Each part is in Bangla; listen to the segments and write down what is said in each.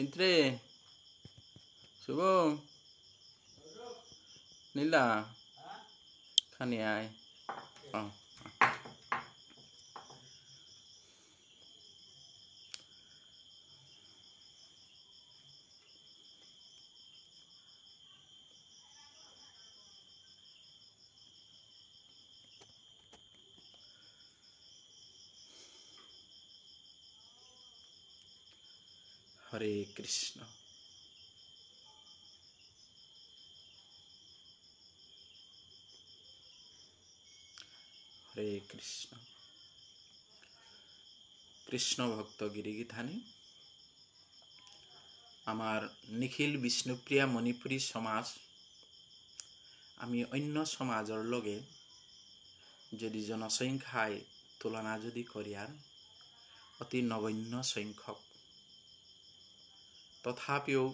entré. Subo. Nila. Khani ¿Ah? hay, Oh. হরে কৃষ্ণ হরে কৃষ্ণ কৃষ্ণ ভক্ত গিরিগিথানি আমার নিখিল বিষ্ণুপ্রিয়া মণিপুরী সমাজ আমি অন্য সমাজৰ লগে যদি জনসংখ্যাই তুলনা যদি করিয়ার অতি নগণ্য সংখ্যক তথাপিও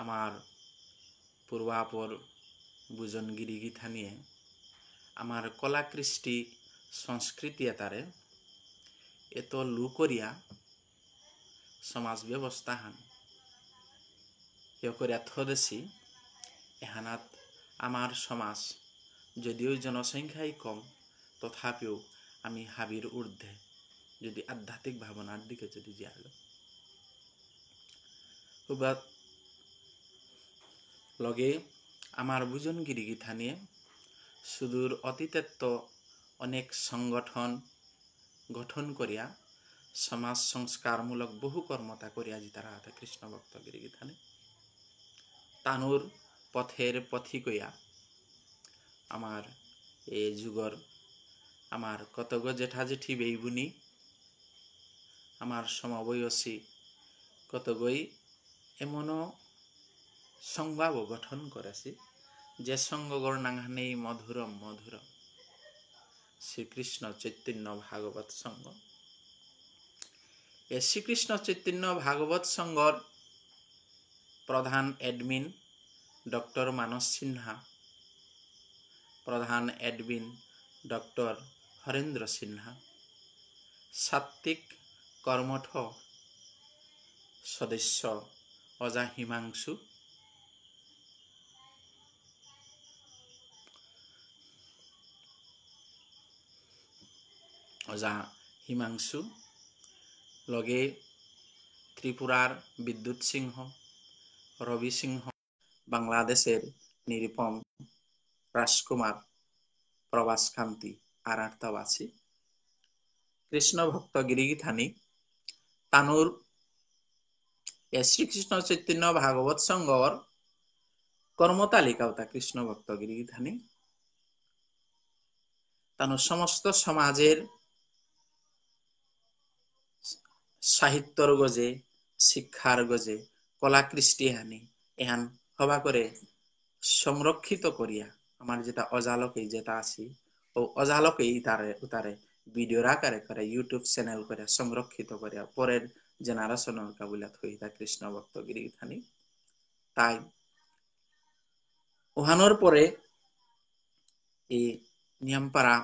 আমার পূর্বাপর বুজনগিরি গীতা নিয়ে আমার কলাকৃষ্টি সংস্কৃতি এটারে এত লু করিয়া সমাজ ব্যবস্থা হান ইয়করিয়া থদেশি এহানাত আমার সমাজ যদিও জনসংখ্যাই কম তথাপিও আমি হাবির ঊর্ধ্বে যদি আধ্যাত্মিক ভাবনার দিকে যদি যাওয়া উবাদ লগে আমার ভুজনগিরি গীতা নিয়ে সুদূর অতীতেত্ব অনেক সংগঠন গঠন করিয়া সমাজ সংস্কারমূলক বহু কর্মতা করিয়া জিতারা হাতে কৃষ্ণ ভক্তগিরি গীতানে তানুর পথের পথিকইয়া আমার এ যুগর আমার কতগ জেঠা জেঠি বেইবুনি আমার সমবয়সী কতগই এমন সংবাব গঠন কৰেছে যে সঙ্গগৰ নাহানেই মধুৰ মধুৰ শ্ৰীকৃষ্ণ চৈতন্য ভাগৱত সঙ্গ এ শ্ৰীকৃষ্ণ চৈতন্য ভাগবত সঙ্গৰ প্ৰধান এডমিন ডক্টৰ মানস সিনহা প্ৰধান এডমিন ডক্টৰ হৰেন্দ্ৰ সিনহা সাত্বিক কৰ্মঠ সদস্য অজা হিমাংশু অজা হিমাংশু লগে ত্রিপুরার বিদ্যুৎ সিংহ রবি সিংহ বাংলাদেশের নিরুপম রাজকুমার প্রবাসকান্তি আর আর্তাবাসী কৃষ্ণভক্ত গিরিগিথানি তানুর শ্রীকৃষ্ণ চৈতন্য ভাগবত সংঘর কর্মতালিকাও তা কৃষ্ণ ভক্ত গিরিধানে তান সমস্ত সমাজের সাহিত্যর গজে শিক্ষার গজে কলাকৃষ্টি হানি এহান হবা করে সংরক্ষিত করিয়া আমার যেটা অজালকে যেটা আছি ও অজালকেই তারে উতারে ভিডিওর আকারে করে ইউটিউব চ্যানেল করে সংরক্ষিত করিয়া পরের যে আরাসনার কাবুলাত হইতা কৃষ্ণ ভক্ত গিরিথানি তাই ওহানোর পরে এই নিয়ামপাড়া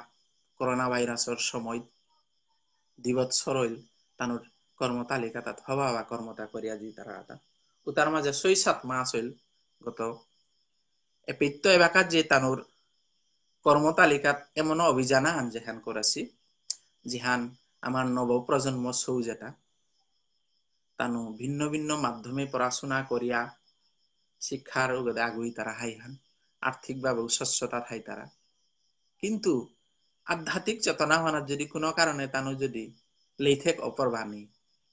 করোনা ভাইরাসের সময় দিবত সরল তানোর কর্মতালিকা তাত হবা বা কর্মতা করিয়া দি তারা আটা ও তার মাঝে ছয় সাত মাস হইল গত এপিত্য এবাকার যে তানোর কর্মতালিকাত এমন অভিযান আন যেহান করেছি যেহান আমার নবপ্রজন্ম সৌ যেটা তানু ভিন্ন ভিন্ন মাধ্যমে পড়াশোনা করিয়া শিক্ষার আগুই তারা হাই হান আর্থিকভাবে স্বচ্ছতা হাই তারা কিন্তু আধ্যাত্মিক চেতনা হওয়ার যদি কোনো কারণে তানু যদি লেথেক অপরবাণী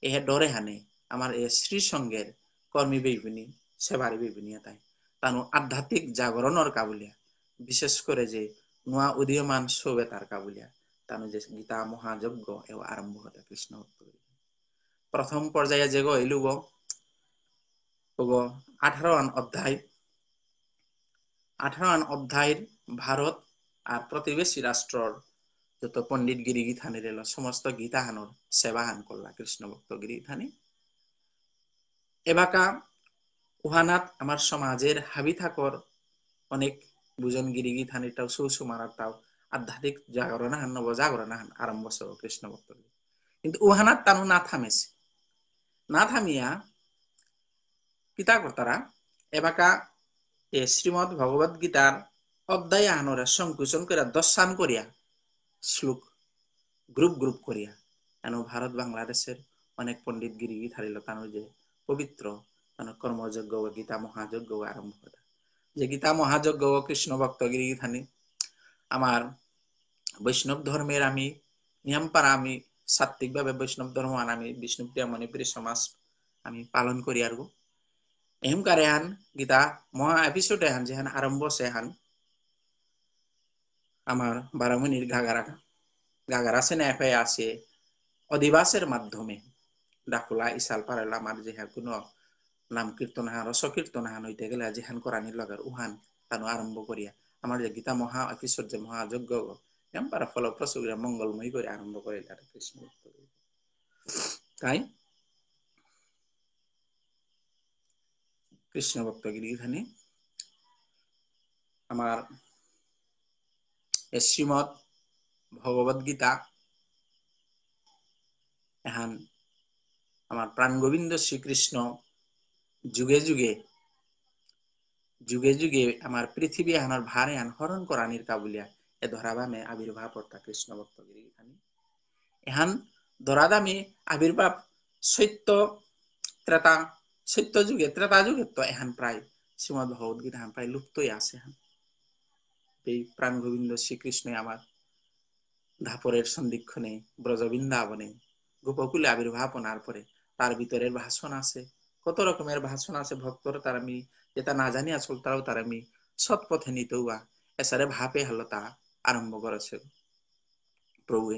এহে ডরে হানে আমার এ শ্রী সঙ্গের কর্মী বেবিনী সেবার বেবিনী তাই তানু আধ্যাত্মিক জাগরণের কাবুলিয়া বিশেষ করে যে নয়া উদীয়মান শোবে তার কাবুলিয়া তানু যে গীতা মহাযজ্ঞ এ আরম্ভ হতে কৃষ্ণ ভক্ত প্রথম পর্যায়ে যে আহিলো কব আঠারো আন অধ্যায় আঠারো আন অধ্যায়ের ভারত আর প্রতিবেশী রাষ্ট্রর যত পণ্ডিত গিরি গীতানি রেল সমস্ত গীতাহানোর হান করলা কৃষ্ণ ভক্ত গিরি গীতানি এবাকা উহানাত আমার সমাজের হাবি থাকর অনেক বুজন গিরি গীতানি টাও সুসুমানার তাও আধ্যাত্মিক জাগরণ হান নব নবজাগরণ হান আরম্ভ সব কৃষ্ণ ভক্ত কিন্তু উহানাত তানু না থামেছে না থামিয়া পিতা কর্তারা এবাকা এ শ্রীমদ ভগবত গীতার অধ্যায় আহনরা সংকুচন করিয়া দশান করিয়া শ্লোক গ্রুপ গ্রুপ করিয়া কেন ভারত বাংলাদেশের অনেক পণ্ডিত গিরি থারিল তানো যে পবিত্র তানো মানে কর্মযজ্ঞ বা গীতা মহাযজ্ঞ আরম্ভ করে যে গীতা মহাযজ্ঞ কৃষ্ণ ভক্ত গিরি থানি আমার বৈষ্ণব ধর্মের আমি নিয়ম পারা আমি সাত্ত্বিকভাৱে বৈষ্ণৱ ধৰ্ম আৰু আমি বিষ্ণুপ্ৰিয়া মণিপুৰী সমাজ আমি পালন করি আর এম কারে হান গীতা মহা এপিসোড এহান যেহান আৰম্ভ সেহান আমার বারামণির গাগারা গাগারা না এফে আছে অধিবাসের মাধ্যমে ডাকুলা ইসাল পারাল আমার যেহান কোনো নাম কীর্তন হান রস কীর্তন হান হইতে গেলে যেহান করানির লগার উহান তানো আরম্ভ করিয়া আমার যে গীতা মহা এপিসোড যে মহাযজ্ঞ এম্পার ফল করে মঙ্গলময়ী করে আরম্ভ করে তার কৃষ্ণ তাই কৃষ্ণ ভক্তগিরি এখানে আমার শ্রীমদ ভগবদ গীতা এখান আমার প্রাণ গোবিন্দ শ্রীকৃষ্ণ যুগে যুগে যুগে যুগে আমার পৃথিবী আনার ভারে আন হরণ করানির কাবুলিয়া એ আবির্ভাব অর্থাৎ কৃষ্ণ કૃષ્ણ ભક્તગીરી ગીઠાની એહાન ધોરાધામે আবির্ভাব সৈত্য ত্রেতা সৈত্য যুগে ত্রেতা যুগে তো এহান প্রায় শ্রীমদ ভগবত গীতা প্রায় লুপ্তই আছে এখন এই প্রাণ গোবিন্দ শ্রীকৃষ্ণ আমার ধাপরের সন্ধিক্ষণে ব্রজবৃন্দাবনে গোপকুলে আবির্ভাব ওনার পরে তার ভিতরের ভাষণ আছে কত রকমের ভাষণ আছে ভক্তর তারা আমি যেটা না জানি আসল তারাও তারা মি সৎপথে নিতেও বা এসারে ভাপে হলো তা আরম্ভ করেছে প্রভু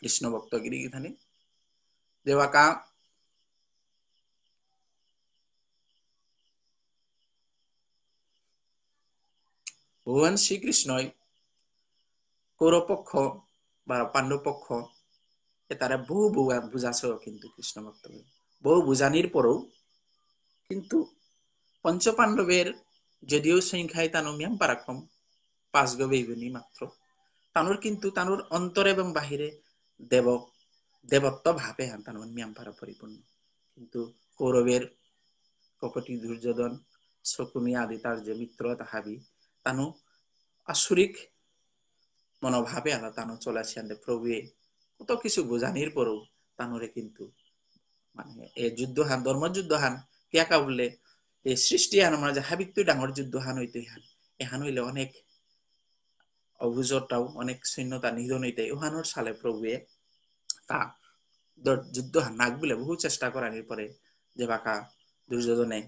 কৃষ্ণ ভক্ত ભક્ત ગીરીગીથાની જેવા ভগবান শ্রীকৃষ্ণ কৌরপক্ষ বা পাণ্ডব পক্ষ তারা বহু বুঝাছ কিন্তু কৃষ্ণ ভক্ত বহু বুঝানির পরেও কিন্তু পঞ্চপাণ্ডবের যদিও সংখ্যায় তানুমিয়াম পারাক্রম পাঁচ গবেইবেনি মাত্র তানুর কিন্তু তানুর অন্তরে এবং বাহিরে দেব দেবত্ব ভাবে হান তানুর মিয়াম পারা পরিপূর্ণ কিন্তু কৌরবের কপটি দুর্যোধন শকুনি আদি তার যে মিত্র তাহাবি তানু আসুরিক মনোভাবে আলা চলে আসিয়ান প্রভুয়ে কত কিছু বোঝানির পরও তানুরে কিন্তু মানে এ যুদ্ধ হান ধর্মযুদ্ধ হান কে কাবলে এই সৃষ্টি হান আমাৰ জাহাবিকটো ডাঙর যুদ্ধ হান হইতে হান এহান হইলে অনেক অভুজতাও অনেক সৈন্যতা নিধন হইতে ওহানোর সালে প্রভুয়ে তা যুদ্ধ হান নাক বলে বহু চেষ্টা করানির পরে যে বাকা দুর্যোধনে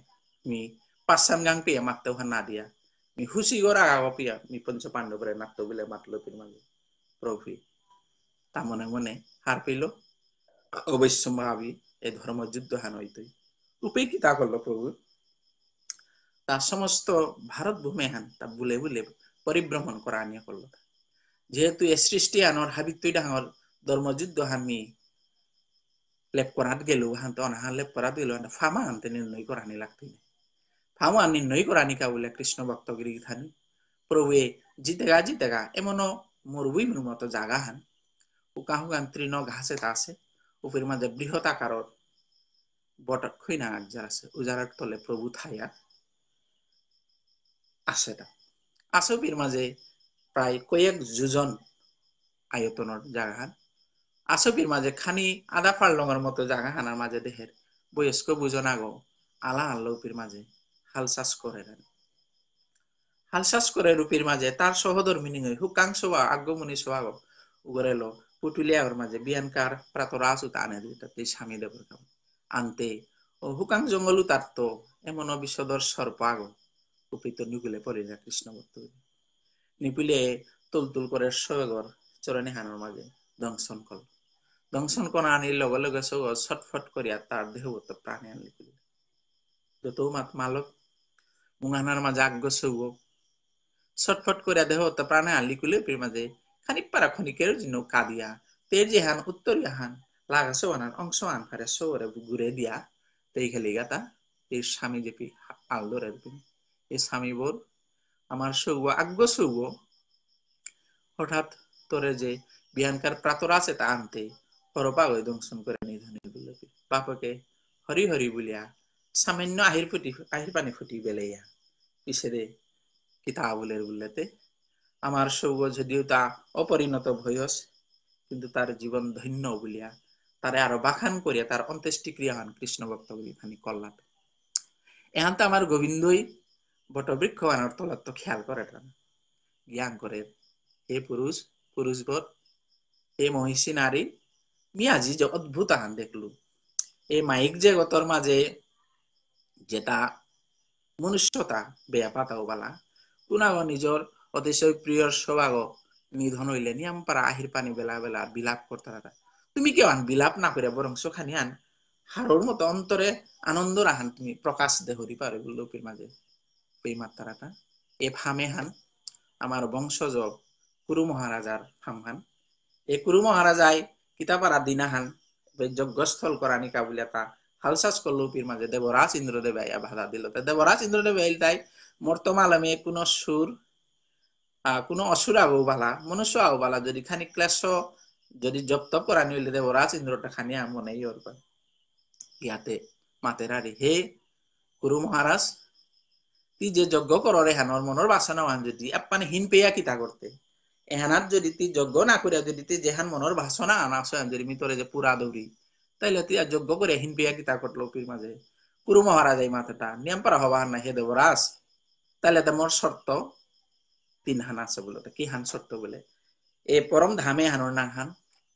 মি পাঁচান গাং পেয়ে মারতে ওহান না দিয়া মি হুসি গড় আগা পিয়া মি পঞ্চ পাণ্ডবরে নাট্য বলে মাতল পির মাঝে প্রভু তা মনে মনে হার পেল অবশ্য ভাবি এ ধর্ম যুদ্ধ হান হইতে উপে কি তা করলো প্রভু তা সমস্ত ভারত ভূমে হান তা বুলে বুলে পরিভ্রমণ করা আনিয়া করল যেহেতু এ সৃষ্টি আনর হাবিত্বই ডাঙর ধর্মযুদ্ধ হামি লেপ করাত গেল হান তো অনাহার লেপ করা গেল ফামা হানতে নির্ণয় করা আনি লাগতই না ফামা নির্ণয় করা আনি বলে কৃষ্ণ ভক্তগিরি থানি প্রভুয়ে জিতেগা জিতেগা এমন এমনও মরুভূমির মতো জাগা হান উকা হুকান তৃণ ঘাসে তাসে উপের মাঝে বৃহৎ আকারর বটক্ষই না যার আছে উজারার তলে প্রভু থাইয়া আছে এটা আছবিৰ মাঝে প্রায় কয়েক যুজন আয়তনের জাগাহান আছবিৰ মাঝে খানি আধা ফাৰ্লঙৰ মতো জাগাহানার মাঝে দেহের বয়স্ক বুজন আগ আলা আল্লৌপির মাঝে হালসাস করে নেন হালসাস করে রূপীর মাঝে তার সহদর সহধর্মিনী হুকাং হুকাংশ বা আগ্রমণী উগরে উগরেল পুটুলিয়াগর মাঝে বিয়ানকার প্রাত রাসুত আনে তাতে স্বামী দেবর আনতে ও হুকাং জঙ্গলু তার তো এমন বিশ্বদর সর্প আগ কুপিত নিকুলে পলিলা কৃষ্ণমূর্ত নিপিলে তুল করে সবেগর চরণে হানোর মাঝে দংশন কল দংশন কণা আনির লগে লগে সগর ছটফট করিয়া তার দেহবত প্রাণী আনলি পিল যত মাত মালক মুঙানার মাঝে আজ্ঞ সৌগ ছটফট করিয়া দেহ দেহবত প্রাণে আনলি কুলে পির মাঝে খানি পারা খনিকের জন্য কাদিয়া তের যে হান উত্তরীয় হান লাগা আনার অংশ আন ফারে সৌরে ঘুরে দিয়া তেই খেলি গাতা এই স্বামী যে পি আল ধরে এই বোর আমার সুগ আজ্ঞ সুগ হঠাৎ তোরে যে বিয়ানকার প্রাতর আছে তা আনতে হরপাগ দংশন করে নিধনে বিলপি বাপকে হরি হরি বলিয়া সামান্য আহির ফুটি আহির পানি ফুটি বেলাইয়া কিতা বলের বললেতে আমার সৌগ যদিও তা অপরিণত ভয়স কিন্তু তার জীবন ধন্য বলিয়া তারে আরো বাখান করিয়া তার অন্ত্যেষ্টিক্রিয়া হন কৃষ্ণ ভক্ত বলি খানি কল্লাপে এহান তো আমার গোবিন্দই আনার তলার তো খেয়াল করে না জ্ঞান করে হে পুরুষ পুরুষ বট হে মহিষী নারী মিয়াজি যে অদ্ভুত আহান দেখলু এ মাইক যে গতর মাঝে যেটা মনুষ্যতা বেয়া পাতাও বালা কুনাগ নিজর অতিশয় প্রিয় সবাগ নিধন হইলে নিয়াম পারা আহির পানি বেলা বেলা বিলাপ করতে থাকা তুমি কেউ আন বিলাপ না করে বরং সোখানি আন হারোর মতো অন্তরে আনন্দ রাহান তুমি প্রকাশ দেহরি পারে লোকের মাঝে মাত্রাটা এ ফামেহান আমার বংশজ কুরু মহারাজার ফামহান এ কুরু মহারাজায় কিতাবারা দিনাহান যজ্ঞস্থল করানি কাবুলিয়াতা হালসাস করলো মাঝে দেবরাজ ইন্দ্রদেব আইয়া বাধা দিল দেবরাজ ইন্দ্রদেব আইল তাই আমি কোন সুর কোন অসুর আগো বালা মনুষ্য আগো বালা যদি খানি ক্লেশ যদি জপ্ত করানি হইলে দেবরাজ ইন্দ্রটা খানি মনে ইয়র ইয়াতে মাতেরারি হে গুরু মহারাজ তি যে যজ্ঞ করর এহানোর মনের বাসনা ওহান যদি আপানে হীন পেয়া কিতা করতে এহানার যদি তি যজ্ঞ না করিয়া যদি তি যেহান মনের বাসনা আনা স্বয়ং যদি মিতরে যে পুরা দৌড়ি তাইলে তুই আর যজ্ঞ করে হীন পেয়া কিতা করলো পির মাঝে কুরু মহারাজ এই মাথাটা পারা হবার না হে দেবরাজ তাইলে তো মোর শর্ত তিন হান আছে বলে কি হান শর্ত বলে এ পরম ধামে হানোর না হান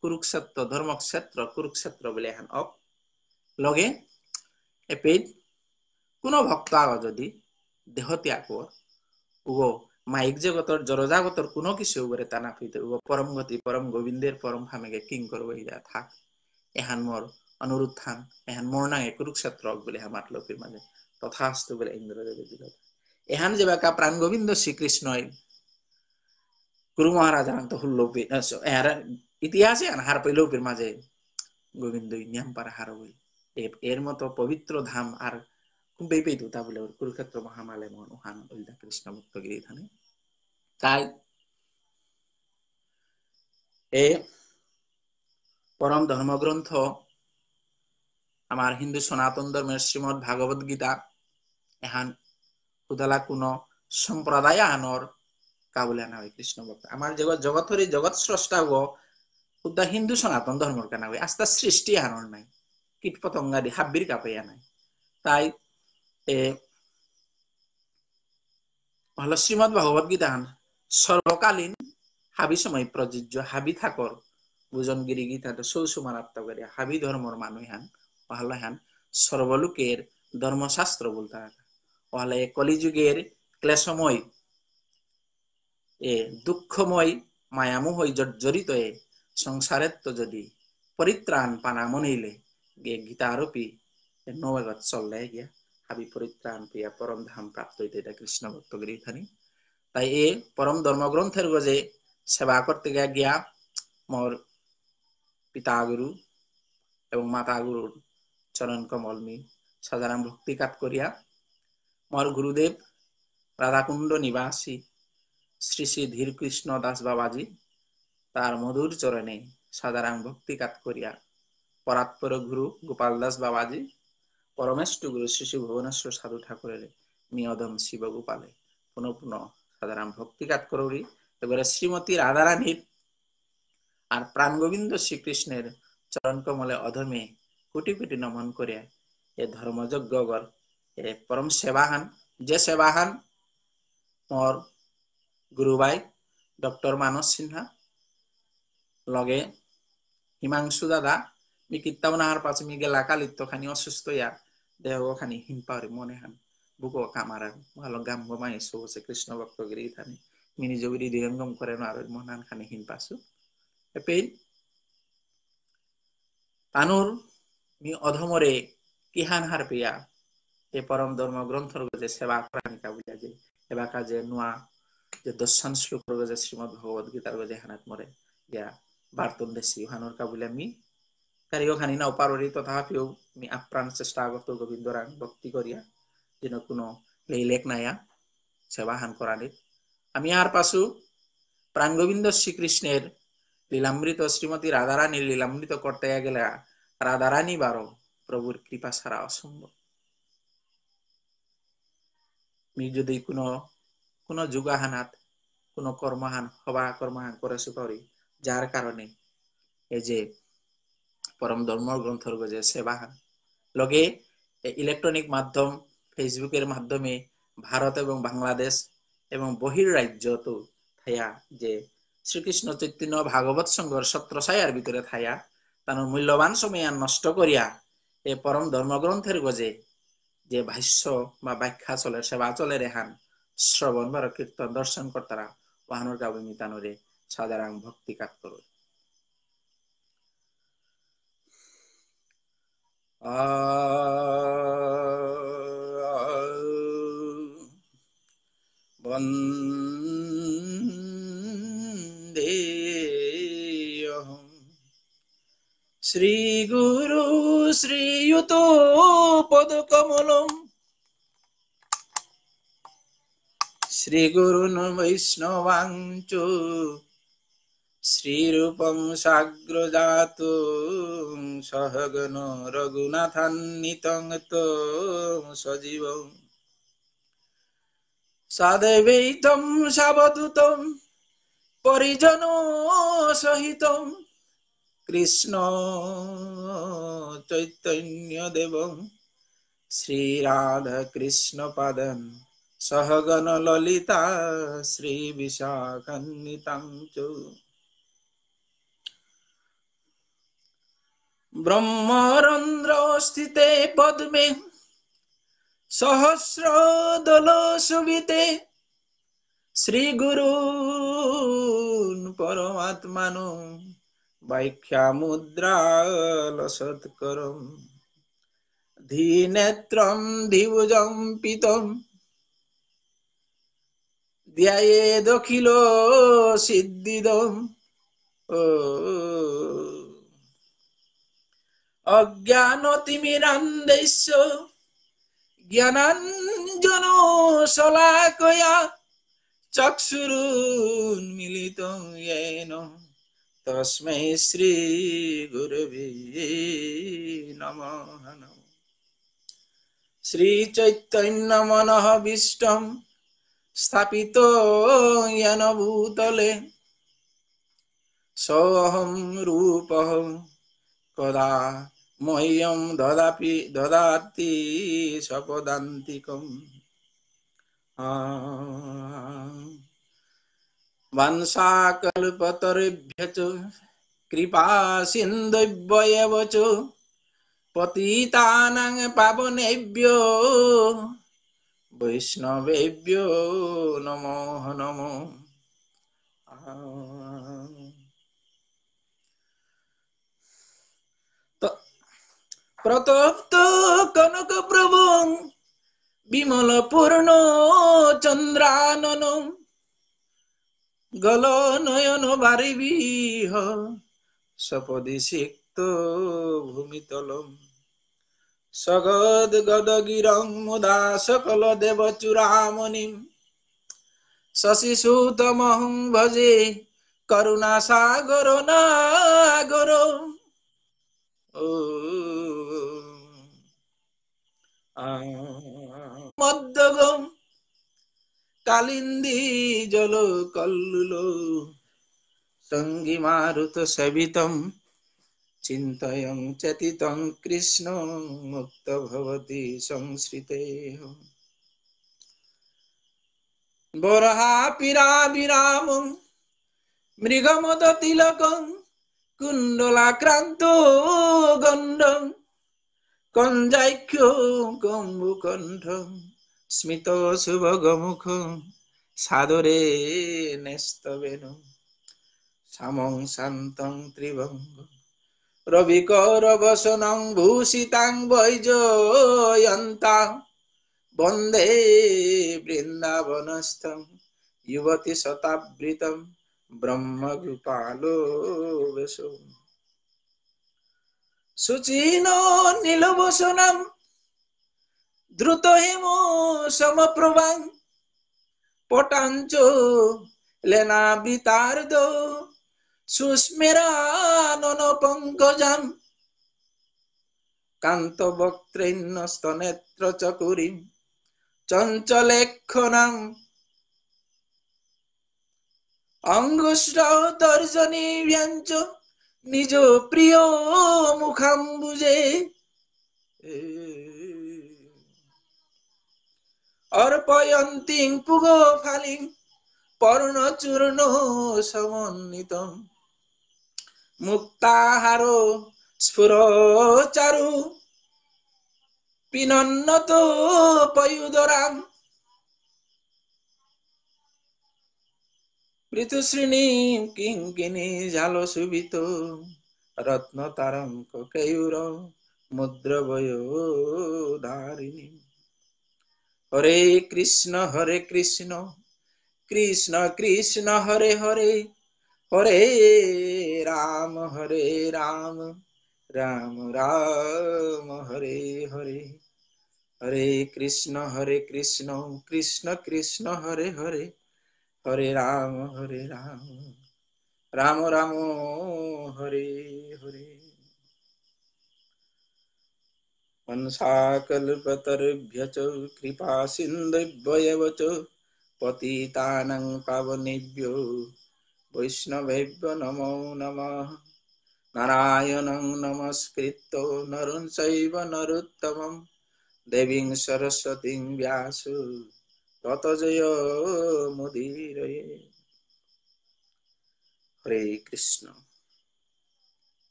কুরুক্ষেত্র ধর্মক্ষেত্র কুরুক্ষেত্র বলে হান অক লগে এ পেজ কোন ভক্ত আগ যদি দেহত্যাগ কর উগো মাইক জগতর জড়জাগতর কোনো কিছু উপরে তানা ফিতে উগো পরম গতি পরম গোবিন্দের পরম ভামেকে কিং করব ইয়া থাক এহান মর অনুরোধ থান এহান মোর নাঙে কুরুক্ষেত্র বলে হ্যাঁ মাত লোকের মাঝে তথাস্তু বলে ইন্দ্রদেবে দিল এহান যে বাকা প্রাণ গোবিন্দ শ্রীকৃষ্ণ গুরু মহারাজ আনন্ত এর ইতিহাসে আন হার পেলৌপির মাঝে গোবিন্দ নিয়াম পারা হার এর মতো পবিত্র ধাম আর তাই এ পরম ধর্মগ্রন্থ আমার হিন্দু সনাতন ধর্মের শ্রীমদ ভাগবত গীতা এহান উদালা কোন সম্প্রদায় আনর কাবুলে আনা হয় কৃষ্ণ ভক্ত আমার জগৎ জগতরে জগৎ স্রষ্টা গো উদা হিন্দু সনাতন ধর্মর কানা হয় আস্তা সৃষ্টি আনর নাই কীট পতঙ্গাদি হাব্বির কাপাইয়া নাই তাই হলো শ্রীমদ ভগবত গীতান সর্বকালীন হাবি সময় প্রযোজ্য হাবি থাকর ভোজনগিরি গীতাতে সৌসুমার আত্মা করে হাবি ধর্মর মানুহান ভালো হান সর্বলোকের ধর্মশাস্ত্র বলতে ওহালে কলিযুগের ক্লেশময় এ দুঃখময় মায়ামু মায়ামোহ জর্জরিত এ সংসারের তো যদি পরিত্রাণ পানা মনিলে গীতা আরোপী নবাগত চললে গিয়া হাবি পরিত্রাণ প্রিয়া পরম ধাম প্রাপ্ত হইতে এটা কৃষ্ণ ভক্ত গৃহী তাই এ পরম ধর্মগ্রন্থের গজে সেবা করতে গিয়া মোর পিতা গুরু এবং মাতা গুরু চরণ কমল মি সাধারণ ভক্তি কাপ করিয়া মোর গুরুদেব রাধাকুণ্ড নিবাসী শ্রী শ্রী ধীর কৃষ্ণ দাস বাবাজি তার মধুর চরণে সাধারণ ভক্তি কাপ করিয়া পরাৎপর গুরু গোপাল দাস বাবাজি ପରମେଷ୍ଟୁଗୁରୁ ଶିଶୁ ଭୁବନେଶ୍ୱର ସାଧୁ ଠାକୁରରେ ମିଅଦମ ଶିବ ଗୋପାଳେ পুনঃ পুনঃ সাধারণ ভক্তি কাজ করি এবারে শ্রীমতী রাধারানীর আর প্রাণ গোবিন্দ শ্রীকৃষ্ণের চরণ কমলে অধমে কোটি কোটি নমন করে এ গর এ পরম সেবাহান যে সেবাহান মর গুরুবাই ডক্টর মানস সিনহা লগে হিমাংশু দাদা মি কীর্তাবনাহার পাশে মি গেলা কালিত্বখানি অসুস্থ ইয়ার দেহ অধমরে কিহান হার পেয়া এ পরম ধর্ম গ্রন্থর গজে সেবা করানিকা যে এবার কাজে নুয়া যে দর্শন শ্লোক রোগে শ্রীমদ ভগবত গীতার গজে হানাত মরে গিয়া বার্তন দেশি হানোর কাবুলে মি কারিও খানি না পারি তথাপিও আমি আপ্রাণ চেষ্টা গোবিন্দ গোবিন্দরাং ভক্তি করিয়া যেন কোনো লেইলেক নাইয়া সেবা হান করালে আমি আর পাশু প্রাণ গোবিন্দ শ্রীকৃষ্ণের লীলামৃত শ্রীমতী রাধারানীর লীলামৃত করতে গেলে রাধারানী বারো প্রভুর কৃপা সারা অসম্ভব আমি যদি কোনো কোনো যুগাহানাত কোনো কর্মহান হবা কর্মহান করেছি পারি যার কারণে এই যে পরম ধর্ম গ্রন্থর গজে সেবা লগে ইলেকট্রনিক মাধ্যম ফেসবুকের মাধ্যমে ভারত এবং বাংলাদেশ এবং বহির রাজ্য তো থাইয়া যে শ্রীকৃষ্ণ চৈতন্য ভাগবত সংঘর সত্র ছায়ার ভিতরে থাইয়া তার মূল্যবান সময় নষ্ট করিয়া এ পরম ধর্মগ্রন্থের গজে যে ভাষ্য বা ব্যাখ্যা চলে সেবা চলে রেহান শ্রবণ বা কীর্তন দর্শন কর্তারা ওহানুর কাবিমিতানুরে সাদারাং ভক্তি কাত করুন អើបន្ श्री गुरु श्रीयुतो पदकमलम् श्रीगुरुन् वैष्णवाञ्च শ্রীরূপং সাগ্রজাত সহগণ রঘুনাথান্বিতং তো সজীব সাদেবৈতম সাবদূতম পরিজন সহিত কৃষ্ণ চৈতন্য দেব শ্রীরাধা কৃষ্ণ পাদন সহগণ ললিতা শ্রী বিশাখান্বিতাং ব্রহ্মরন্দ্র স্থিতে পদ্মে সহস্র দল সুবিতে শ্রী গুরু পরমাত্মানু বাইখ্যা মুদ্রা ধি ধীনেত্রম ধিভুজম পিতম ধ্যায়ে দখিল সিদ্ধিদম ও অজ্ঞানতিমিরান্দেশ্য জ্ঞানাঞ্জন শলাকয়া চক্ষুর মিলিত তসমে শ্রী গুরবে নম শ্রী চৈতন্য মনহবিষ্টম স্থাপিত জ্ঞান ভূতলে সহম রূপ কদা মহ্যম দদাপি দদাতি সপদান্তিকম বংশাকল্পতরেভ্য কৃপা সিন্ধুভ্যেব পতিতানাং পাবনেভ্যো বৈষ্ণবেভ্যো নমো নমো আ প্রতপ্ত কনক প্রভং বিমল পূর্ণ চন্দ্রানন গল নয়ন বারিবিহ সপদি সিক্ত ভূমিতলম সগদ গদগিরং মুদা সকল দেব চূড়ামণিম শশিসূতমহং ভজে করুণা সাগর নাগর ও মদ্যগম কালিন্দি জল কল্লুল সঙ্গী মারুত সেবিতম চিন্তয়ং চেতিতং কৃষ্ণ মুক্ত ভবতি সংশ্রিতে বরহা পীরা বিরাম মৃগমত তিলকং কুণ্ডলাক্রান্ত গণ্ডং কঞ্জাক্ষ গম্বুকণ্ঠ স্মিত শুভগমুখ সাদরে নেস্তবেন সামং শান্তং ত্রিভঙ্গ রবি বসনং ভূষিতাং বৈজয়ন্তা বন্দে বৃন্দাবনস্থম যুবতী शतावृतम ব্রহ্মগোপাল বেশ সুচীন নীলভূষণম দ্রুত হেম সমপ্রভাং পটাঞ্চ লেনা বিতার্দ নন পঙ্কজম কান্ত বক্ত্রেন্ন স্তনেত্র চকুরিম চঞ্চলেক্ষণাম অঙ্গুষ্ঠ তর্জনী ব্যঞ্চ ନିଜ ପ୍ରିୟ ମୁଖାମ୍ବୁଜେ ଅର୍ପୟନ୍ତି ପୁଗ ଫାଲି ପରୁଣ ଚୂର୍ଣ୍ଣ ସମନ୍ୱିତ ମୁକ୍ତାହାର ସ୍ଫୁର ଚାରୁ ପିନନ୍ନତ ପୟୁଦରାମ ঋতুশ্রেণী কিঙ্কিনী জাল শুভিত রত্ন তারঙ্ক কেউর মুদ্র বয়ারিণী হরে কৃষ্ণ হরে কৃষ্ণ কৃষ্ণ কৃষ্ণ হরে হরে হরে রাম হরে রাম রাম রাম হরে হরে হরে কৃষ্ণ হরে কৃষ্ণ কৃষ্ণ কৃষ্ণ হরে হরে हरे राम हरे राम राम राम हरे हरे मनसाकल्पतरुभ्य च कृपा सिन्धुभ्यव च पतितानं पावनेभ्यो वैष्णवेभ्यो नमो नमः नारायणं नमस्कृत्य नरं चैव नरोत्तमं देवीं सरस्वतीं व्यास তত জয় মুদির হরে কৃষ্ণ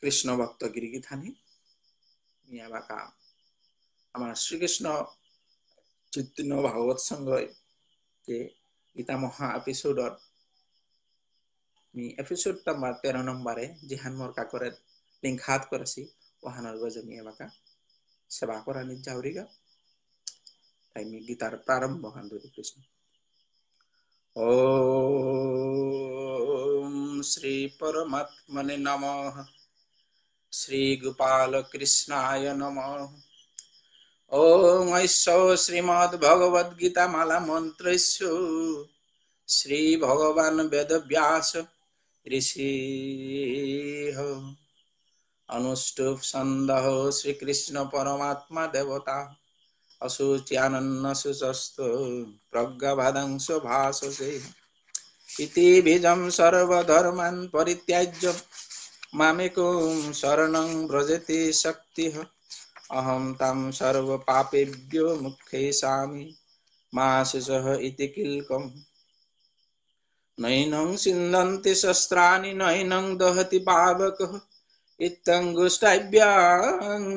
কৃষ্ণ ভক্ত গিরিগিথানি মিয়া বাকা আমার শ্রীকৃষ্ণ চৈতন্য ভাগবত সংঘই যে গীতা মহা এপিসোডত আমি এপিসোড নাম্বার তেরো নম্বরে যেহান মোর কাকরের লিঙ্ক হাত করেছি ওহানোর গজমিয়া বাকা সেবা করা নিজ জাউরিগা हामी गीतार प्रारम्भ हाम्रो कृष्ण ॐ श्री परमात्मने नमः श्रीगोपालकृष्णाय नमः ॐ वेद व्यास श्रीभगवान् वेदव्यास ऋषिः श्री कृष्ण परमात्मा देवता अशुच्यानन्नसु चस्तु प्रज्ञवदंसु भाससे इति बीजं सर्वधर्मान् परित्याज्य मामेको शरणं व्रजति शक्तिः अहं तां सर्वपापेभ्यो मुख्यैषामि मा शिशः इति किल्कम् नैनं सिन्दन्ति शस्त्राणि नैनं दहति पावकः इत्थं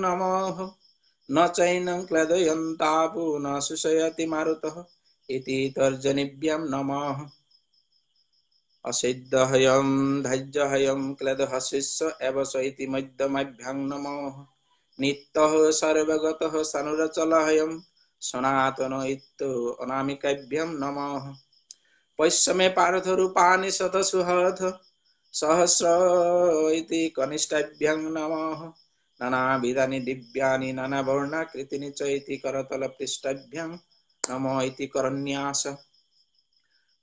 नमः न चैनं क्लदयन्तापु न सुशयति मारुतः इति तर्जनिभ्यां नमः असिद्धहयं धैर्यहयं क्लदहशिष्य एव स इति मध्यमभ्यां नमः नित्यः सर्वगतः सनुरचलहयं सनातन इत्यो अनामिकाभ्यं नमः पश्य पार्थरूपाणि शतसुहथ सहस्र इति कनिष्ठाभ्यं नमः नानाविधानि दिव्यानि नानावर्णाकृतीनि च इति करतलपृष्ठभ्यं नमो इति करन्यास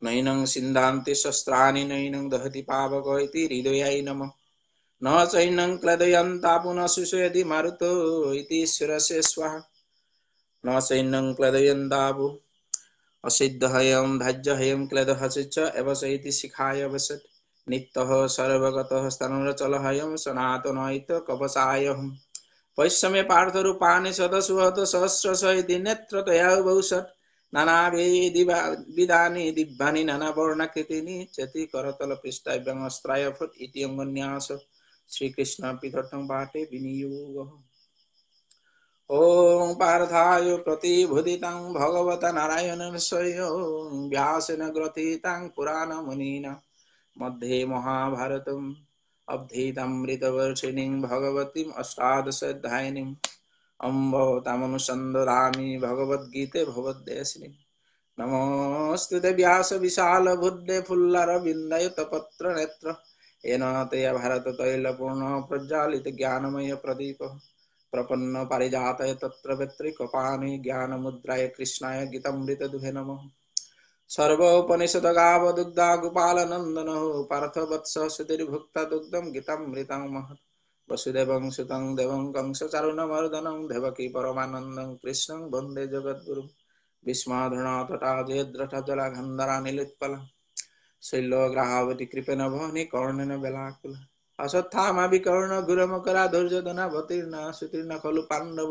नैनं सिन्धान्ति शस्त्राणि नैनं दहति पावक इति हृदयाय नमः न चैनं क्लदयन्ता पुनः सुषयति मारुतो इति शिरसे स्वाहा न चैनं क्लदयन्तापु असिद्धहयं धज्जहयं क्लदहसि च एव स शिखाय वसत् नित्यः सर्वगतः स्तनरचलः यं सनातनैत कपसायः वैश्यमे पार्थरूपाणि सदसुहत सहस्रश इति नाना बहुषट् नानाविधानि दिव्यानि नानावर्णकृतीनि पृष्ठाय करतलपृष्ठाभ्यमस्त्राय फुट इति अंगन्यास अङ्गन्यास श्रीकृष्णपिधटं बाटे विनियोगः ॐ पार्थाय प्रतिभुदितं भगवत नारायणं स्वयं व्यासेन ग्रथितां पुराणमुनिना मध्ये महाभारतम् अब्धीतमृतवर्षिणीं भगवतीम् अष्टादशाध्यायिनीम् अम्ब तमनुसन्दरामि भगवद्गीते नेत्र नमोऽस्तु ते तैल पूर्ण येन ज्ञानमय प्रदीप प्रपन्न पारिजातय तत्र ज्ञान मुद्राय कृष्णाय दुहे नमः सर्वोपनिषद गावदुग्धा गोपालनन्दन पार्थवत्स दुग्धम दुग्धं गीतामृतं महत् वसुदेव सुतं देवं कंसचारुणमर्दनं देवकी परमानन्दं कृष्णं वन्दे जगद्गुरुं विस्माधृणातटाजयद्रटजलगन्धरानिलुत्पला शैलोग्राहावति कृपेन भवनि कर्णेन बेलाकुल असत्थामाभिकर्ण गुरमकरा दुर्योधनावतीर्णा सुतीर्ण खलु पांडव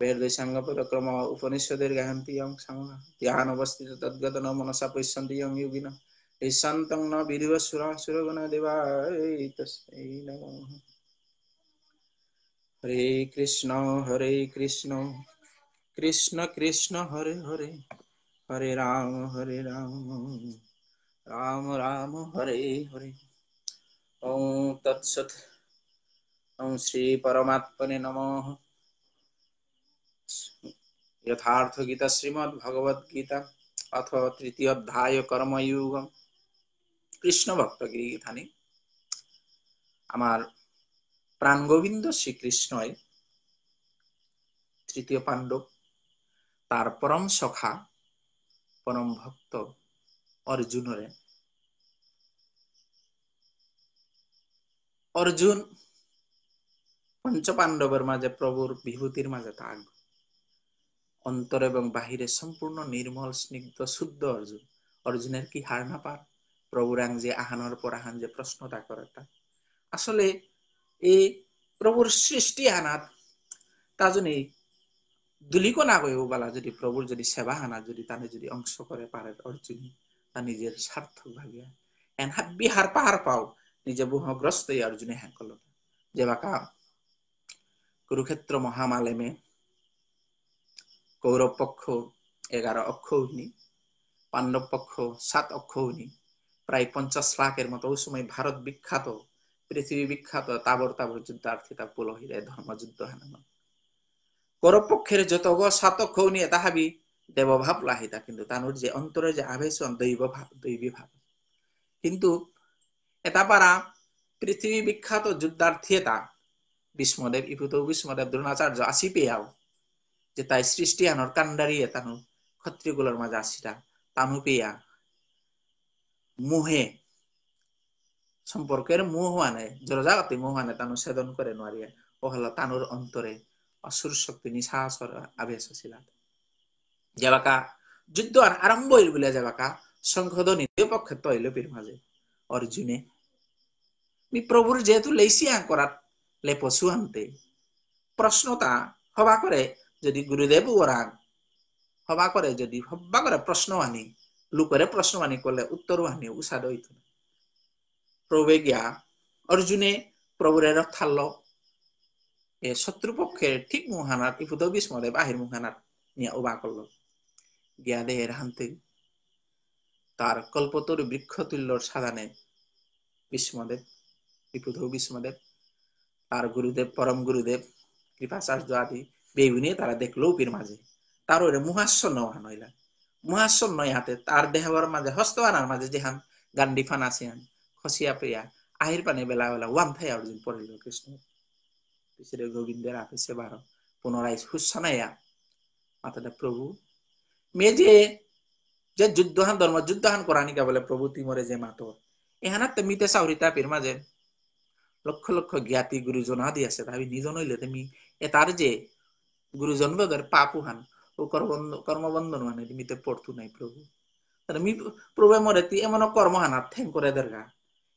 भेर्दैसाङ्ग परक्रम उपनिषद ध्यान साङ्ग तद्गत न मनसा पश्यन्ति यं योगिनः शान्तं न विधिवसुरासुरगुणदेवाय तस्मै नमः हरे कृष्ण हरे कृष्ण कृष्ण कृष्ण हरे हरे हरे राम हरे राम राम राम हरे हरे ॐ तत्सत् ॐ श्रीपरमात्मने नमः यथार्थ गीता श्रीमद् भगवत गीता अथवा तृतीय अध्याय कर्मयुग কৃষ্ণ ভক্ত গীতানি আমার গোবিন্দ শ্রীকৃষ্ণ তৃতীয় পাণ্ডব তার পরম সখা পরম ভক্ত অর্জুনরে অর্জুন পাণ্ডবের মাঝে প্রভুর বিভূতির মাঝে তাক অন্তর এবং বাহিরে সম্পূর্ণ নির্মল স্নিগ্ধ শুদ্ধ অর্জুন অর্জুনের কি হার না পার প্রভুর আং যে আহানোর পর আহান যে প্রশ্নটা করাটা আসলে এই প্রভুর সৃষ্টি আনাত তা যদি দুলিক না গয়েও বলা যদি প্রভুর যদি সেবা আনা যদি তাহলে যদি অংশ করে পারে অর্জুন তা নিজের সার্থক ভাবিয়া এন হাব্বি হার পাহার পাও নিজে বুহগ্রস্ত অর্জুনে হ্যাঁ করল যে বাকা কুরুক্ষেত্র মহামালেমে কৌরব পক্ষ এগারো অক্ষৌহিনী পাণ্ডব পক্ষ সাত অক্ষৌহিনী প্রায় পঞ্চাশ লাখের মতো ওই সময় ভারত বিখ্যাত পৃথিবী বিখ্যাত তাবর তাবর যুদ্ধার্থী তা হইলে ধর্মযুদ্ধ হেন কৌরব পক্ষের যত সাত তাহা বি দেবভাব লাহিতা কিন্তু তানুর যে অন্তরে যে আবেশন দৈব ভাব দৈবী ভাব কিন্তু এটা পারা পৃথিবী বিখ্যাত যুদ্ধার্থী এটা ভীষ্মদেব ইপুত ভীষ্মদেব দ্রোণাচার্য আসি পেয়াও যে তাই সৃষ্টি আনোর কান্ডারিয়ে তানু ক্ষত্রিগুলোর মাঝে আসিটা তানু পেয়া মুহে সম্পর্কের মুহ আনে জড়জাগতে মুহ আনে তানু সেদন করে নোয়ারিয়া ও হলো তানুর অন্তরে অসুর শক্তি নিশাসর আবেশ ছিল যাবাকা যুদ্ধ আর আরম্ভ হইল বলে যাবাকা সংশোধনী পক্ষে তৈল পীর মাঝে অর্জুনে মি প্রভুর যেহেতু লেসিয়া করাত লেপসু আনতে প্রশ্নতা হবা করে যদি গুরুদেব ওরান সভা করে যদি সভা করে প্রশ্ন আনি ହବା প্রশ্ন আনি কলে উত্তর আনি ଉତ୍ତରବାଣୀ দিত ରହିଥିଲେ গিয়া অর্জুনে প্রভুরে রথাল এ শত্রুপক্ষের ঠিক মুহানার ইপুত বিস্মদে বাহির মুহানার নিয়ে উবা করল গিয়া দেহের হান্তে তার কল্পতর বৃক্ষ বৃক্ষতুল্যর সাধানে বিষ্মদেব ইপুত বিষ্মদেব তার গুরুদেব পরম গুরুদেব কৃপাচার্য আদি বেগুনে তারা দেখলো উপির মাঝে তার ওরে মুহাস্য নহান হইলা মুহাস্যল নয় হাতে তার দেহবার মাঝে হস্ত আনার মাঝে যেহান গান্ডি ফান আছে খসিয়া পেয়া আহির পানে বেলা বেলা ওয়ান থাই অর্জুন পড়িল কৃষ্ণ পিছনে গোবিন্দের আপিসে বারো পুনরায় হুসানাইয়া মাথাটা প্রভু মেয়ে যে যে যুদ্ধহান ধর্ম যুদ্ধহান করানিকা বলে প্রভু তিমরে যে মাতো এহানা মিতে চাউরিতা পের মাঝে লক্ষ লক্ষ জ্ঞাতি গুরুজন আদি আছে তাবি নিজন হইলে তেমি এ তার যে ગુરુજન વગર પાપુહાન કર્મબંધન વાને નિમિત્તે પડતું નહીં પ્રભુ અને મી প্রভু મરે તી এমন কর্ম હાના થેન করে દરગા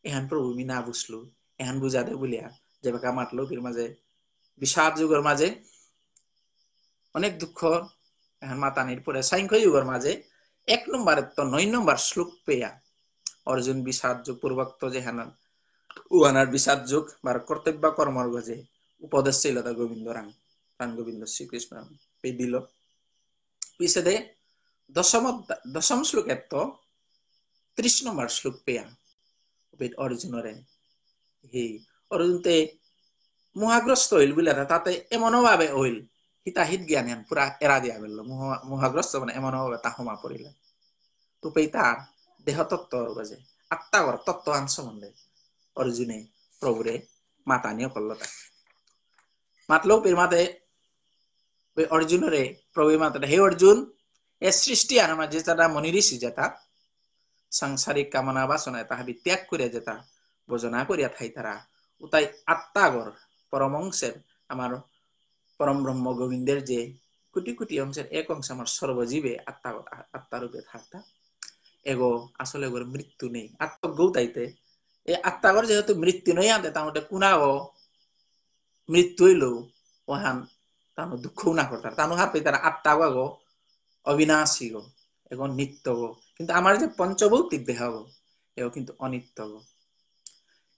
এহান প্রভু મી না বুঝলো এহান বুঝা বুঝাতে বলিয়া যে বেকা মাতলো ফির মাঝে বিষাদ যুগের মাঝে অনেক দুঃখ এহান মাতানির পরে সাংখ্য যুগের মাঝে এক নম্বর তো নয় নম্বর শ্লোক পেয়া অর্জুন বিষাদ যুগ পূর্বক্ত যে হেনান উহানার বিষাদ যুগ বা কর্তব্য কর্মর গজে উপদেশ ছিল গোবিন্দ রাম প্ৰাণ গোবিন্দ শ্ৰীকৃষ্ণ দিল পিছে দে দশম দশম শ্লোক এত ত্ৰিশ নম্বৰ শ্লোক পেয়া উপেন অৰ্জুনৰে সি অৰ্জুনতে মোহাগ্ৰস্ত হল তাতে এটা তাতে এমনভাৱে হল হিতাহিত জ্ঞান হেন পুৰা এৰা দিয়া বুলিলো মোহা মোহাগ্ৰস্ত মানে এমনভাৱে তাহ সোমা পৰিলে তোপেই তাৰ দেহ তত্ত্ব যে আত্মাগৰ তত্ত্ব আন চন্দে অৰ্জুনে প্ৰভুৰে মাতানীয় কল্লতা মাতলেও পেৰ মাতে অর্জুনরে ಪ್ರಭು ಮಾತಾಡ ಹೇ ಅರ್ಜುನ್ এ সৃষ্টি আর আমার যেটা তারা মনিরিষি যেতা সাংসারিক কামনা বাসনায় তাহা ত্যাগ করিয়া যেতা বোঝনা করিয়া থাই তারা ও তাই আত্মাগর পরম অংশের আমার পরম ব্রহ্ম গোবিন্দের যে কোটি কোটি অংশের এক অংশ আমার সর্বজীবে আত্মাগর আত্মারূপে থাকতা এগো আসলে গর মৃত্যু নেই আত্মজ্ঞ তাইতে এ আত্মাগর যেহেতু মৃত্যু নেই আনতে তাহলে কুনাগ মৃত্যুই লো ওহান না ತಾನು তারা মানে আত্মা গো অবিনাশী গো এবং নিত্য গো কিন্তু আমার যে পঞ্চভৌতিক দেহ গো এও কিন্তু অনিত্য গো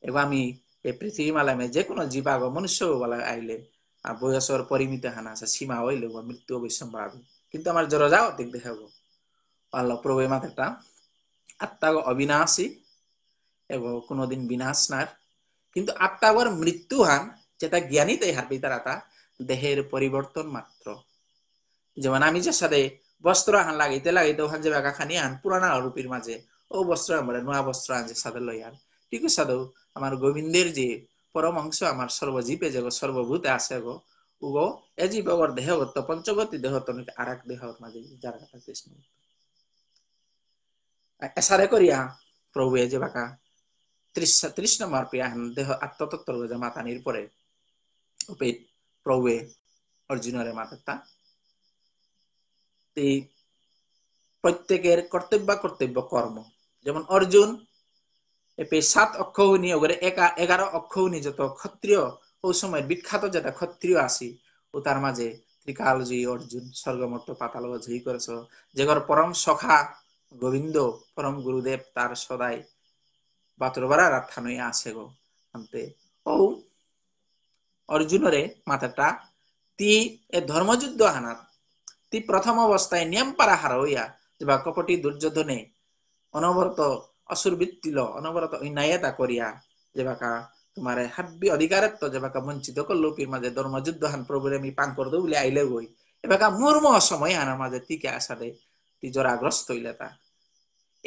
এবং আমি এই পৃথিবী মালামে যে কোনো জীবাগো মনুষ্য বলা আইলে আর বয়সর পরিমিত হানা আছে সীমা হইলে মৃত্যু অবশ্যম্ভাবী কিন্তু আমার জ্বর যাও দেহ গো আল্লাহ প্রভু এই আত্মা গো অবিনাশী এবং কোনোদিন বিনাশ নার কিন্তু আত্মাগর মৃত্যু হান যেটা জ্ঞানীতে হারবি তারা তা দেহের পরিবর্তন মাত্র যেমন আমি যে সাথে বস্ত্র আহান লাগাইতে লাগাইতে ওখান যে বেগা খানি আন পুরানা রূপীর মাঝে ও বস্ত্র আমরা নয়া বস্ত্র আন যে সাদে লই আন ঠিক সাধু আমার গোবিন্দের যে পরম অংশ আমার সর্বজীবে যে সর্বভূতে আছে গো উগো এ জীব ওর দেহ তো পঞ্চগতি দেহ আর এক দেহর মাঝে যার কথা কৃষ্ণ এসারে করিয়া প্রভু এ যে বাঁকা ত্রিশ ত্রিশ নম্বর দেহ আত্মতত্ত্ব মাতানির পরে prove অর্জুনের মাতা এই প্রত্যেকের কর্তব্য কর্তব্য কর্ম যেমন অর্জুন এপে সাত অক্ষৌনি ওগরে একা এগারো অক্ষৌনি যত ক্ষত্রিয় ওই সময় বিখ্যাত যেটা ক্ষত্রিয় আসি ও তার মাঝে ত্রিকাল জয়ী অর্জুন স্বর্গমর্ত পাতাল জয়ী করেছ যে পরম সখা গোবিন্দ পরম গুরুদেব তার সদাই বাতরবারা রাথানই আছে গো আনতে ও অর্জুনরে અર્જુનરે માથટા તી એ ધર્મયુદ્ધ હાનાત તી પ્રથમ અવસ્થાએ નિયમ પરાહાર હોયા જેવા কপটি দুর্যোধনে অনবরত অসুর বিত্তিল অনবরত ইনায়াতা করিয়া যেবাকা তোমার হাব্বি অধিকারত্ব যেবাকা বঞ্চিত করলো পীর মাঝে ধর্মযুদ্ধ হান প্রভুরে আমি পান করে দেবো বলে আইলে গই এবাকা মর্ম অসময় হানার মাঝে আসা দে তি জরাগ্রস্ত হইলে তা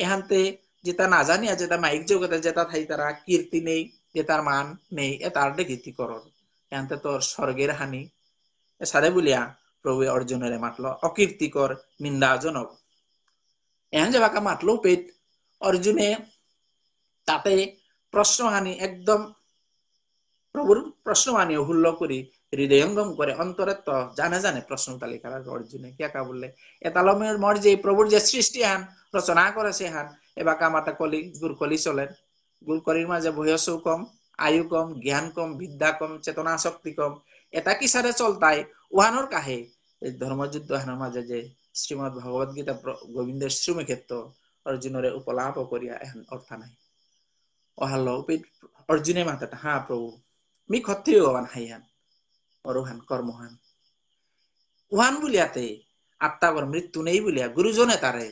এহানতে যে তা না জানিয়া যেটা মাইক জগতে যেটা থাই তারা কীর্তি নেই যে তার মান নেই এ তার দেখি ডেকিতি করণ তোর স্বর্গের হানি সাদে বলিয়া প্রভু অর্জুনের মাতল অকীর্তিকর নিন্দাজনক এহান যাবাকা মাতলো পেট অর্জুনে তাতে প্রশ্নহানি একদম প্রভুর প্রশ্নবাণী অহুল্য করে হৃদয়ঙ্গম করে অন্তরে তো জানে জানে প্রশ্ন তালিকা অর্জুনে কেকা বললে এতালমের মর যে প্রভুর যে সৃষ্টি হান রচনা করেছে হান এবাকা মাতা কলি কলি চলেন গুরকলির মাঝে ভয়সও কম আয়ু কম জ্ঞান কম বিদ্যা কম চেতনা শক্তি কম এটা কি সারে চলতাই ওহানোর কাহে ধর্মযুদ্ধ হানার মাঝে যে শ্রীমৎ ভগবত গীতা গোবিন্দের শ্রীমে ক্ষেত্র অর্জুনরে উপলাপ করিয়া এখন অর্থা নাই অহাল অর্জুনে মাতাটা হ্যাঁ প্রভু মি ক্ষত্রিয় ভগবান হাইহান অরুহান কর্মহান উহান বলিয়াতে আত্মাবর মৃত্যু নেই বলিয়া গুরুজনে তারে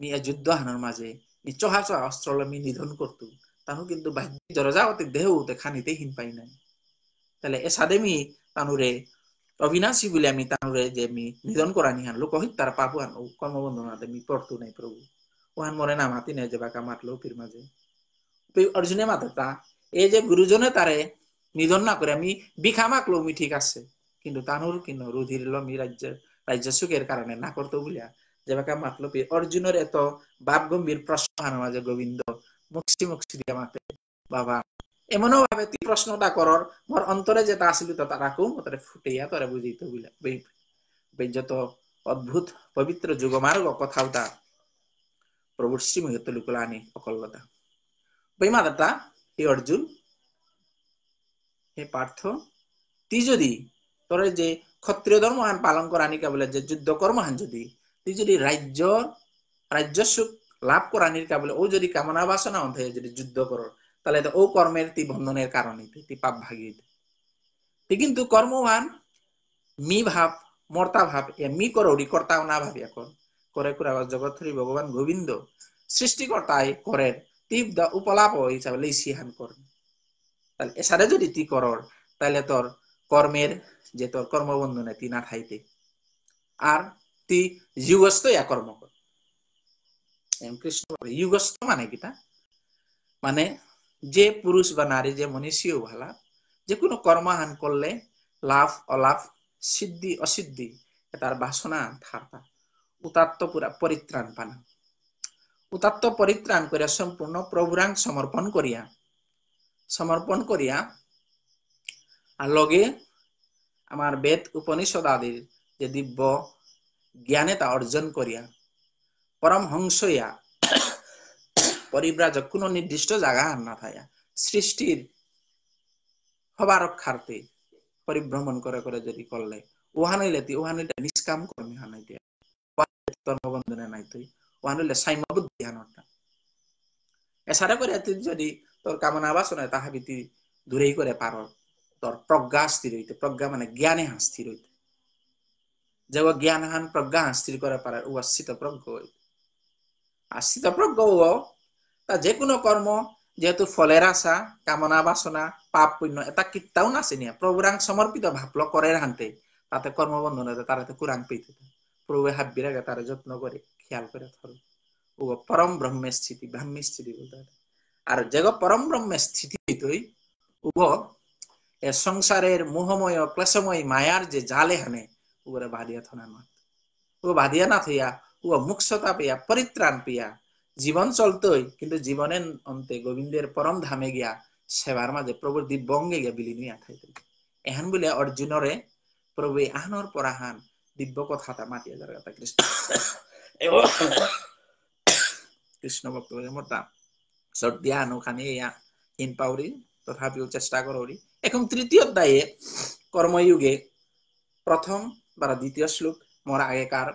মিয়া যুদ্ধ হানোর মাঝে মি চহা চহা অস্ত্র মি নিধন করতু তাহু কিন্তু বাহ্যিক জরজা অতি দেহ তে খানিতে হীন পাই নাই তাহলে এ সাদেমি তানুরে অবিনাশী বলে আমি তানুরে যে আমি নিধন করা নিহান লোক হিত তার পাবু আন কর্মবন্ধনাতে আমি পড়তু নাই প্রভু ওহান মরে না মাতি নাই যে বাঁকা মাতলো পির মাঝে অর্জুনে তা এ যে গুরুজনে তারে নিধন না করে আমি বিখা মাকলো আমি ঠিক আছে কিন্তু তানুর কিন্তু রুধির লমি রাজ্য রাজ্য সুখের কারণে না করতো বলিয়া যে বাঁকা মাতলো অর্জুনের এত বাপ গম্ভীর প্রশ্ন মাঝে গোবিন্দ মুখসি মুখসি দিয়া মাতে বাবা এমনও ভাবে তুই প্রশ্নটা করর মর অন্তরে যেটা আসিল তা রাখুম তোরে ফুটাইয়া তোরে বুঝাইতে বইলে যত অদ্ভুত পবিত্র যুগমার্গ কথাওটা প্রভুর শ্রীমহিত লুকুলানি অকল্যতা বইমাদাটা হে অর্জুন হে পার্থ তুই যদি তোর যে ক্ষত্রিয় ধর্ম হান পালন করানি কে বলে যে যুদ্ধ কর্ম হান যদি তুই যদি রাজ্য রাজ্য সুখ লাভ করা নির্কা বলে ও যদি কামনা বাসনা অন্ধ যদি যুদ্ধ করো তাহলে ও কর্মের তি বন্ধনের কারণে তি পাপ ভাগিয়ে কিন্তু কর্মবান মি ভাব মর্তা ভাব এ মি করি কর্তাও না ভাবি এখন করে করে কুরাবার জগৎরি ভগবান গোবিন্দ সৃষ্টিকর্তায় করে তীব দা উপলাপ হিসাবে লেসি হান করেন তাহলে এসারে যদি তি করর তাহলে তোর কর্মের যে তোর কর্মবন্ধনে তি না খাইতে আর তি যুগস্থ ইয়া কর্ম কর কৃষ্ণ যুগস্থ মানে কিটা মানে যে পুরুষ বা নারী যে মনীষীও ভালা যে কোনো কর্মাহান করলে লাভ অলাভ সিদ্ধি অসিদ্ধি তার বাসনা থাকা উতাত্ত পুরা পরিত্রাণ পানা উতাত্ত পরিত্রাণ করিয়া সম্পূর্ণ প্রভুরাং সমর্পণ করিয়া সমর্পণ করিয়া আর লগে আমার বেদ উপনিষদ আদির যে দিব্য জ্ঞানে তা অর্জন করিয়া পরমহংস ইয়া পরিব্রাজক কোন নির্দিষ্ট জায়গা আর না থাকা সৃষ্টির হবা রক্ষার্থে পরিভ্রমণ করে করে যদি করলে ওহা উহানইলে তুই ওহা উহানইলে নিষ্কাম কর্মী হানাই দিয়া ধর্মবন্ধনে নাই তুই ওহা উহানইলে সাইমবুদ্ধি হানটা এছাড়া করে তুই যদি তোর কামনা বাসনায় তাহাবি তুই দূরেই করে পার তোর প্রজ্ঞা স্থির হইতে প্রজ্ঞা মানে জ্ঞানে হান স্থির হইতে যে জ্ঞান হান প্রজ্ঞা স্থির করে পারে পারার শীত প্রজ্ঞ হইতে আর স্থিতপ্রজ্ঞ তা যে কোনো কর্ম যেহেতু ফলের আশা কামনা বাসনা পাপ পুণ্য এটা কীর্তাও নাচে নিয়ে প্রভুরাং সমর্পিত ভাবল করে হানতে তাতে কর্মবন্ধন তারা তো কুরাং পেতে প্রভু হাত বিরাগে তার যত্ন করে খেয়াল করে ধরো ও পরম ব্রহ্মের স্থিতি ব্রাহ্মী স্থিতি বলতে আর যেগ পরম ব্রহ্মের স্থিতি তুই উগ এ সংসারের মোহময় ক্লেশময় মায়ার যে জালে হানে উগরে বাদিয়া থনা মাত ও বাদিয়া না থইয়া ও মুক্ততা পেয়া পরিত্রাণ পেয়া জীবন চলতই কিন্তু জীবনের অন্তে গোবিন্দের পরম ধামে গিয়া সেবার মাঝে প্রভুর দিব্যঙ্গে গিয়া বিলীন হইয়া থাইত এহান বলে অর্জুনরে প্রভু আহনর পরাহান দিব্য কথাটা মাতিয়া যার কথা কৃষ্ণ কৃষ্ণ ভক্ত মোটা সর্দিয়া নখানি ইন পাউরি তথাপিও চেষ্টা করি এখন তৃতীয় অধ্যায়ে কর্মযুগে প্রথম বা দ্বিতীয় শ্লোক মোর আগেকার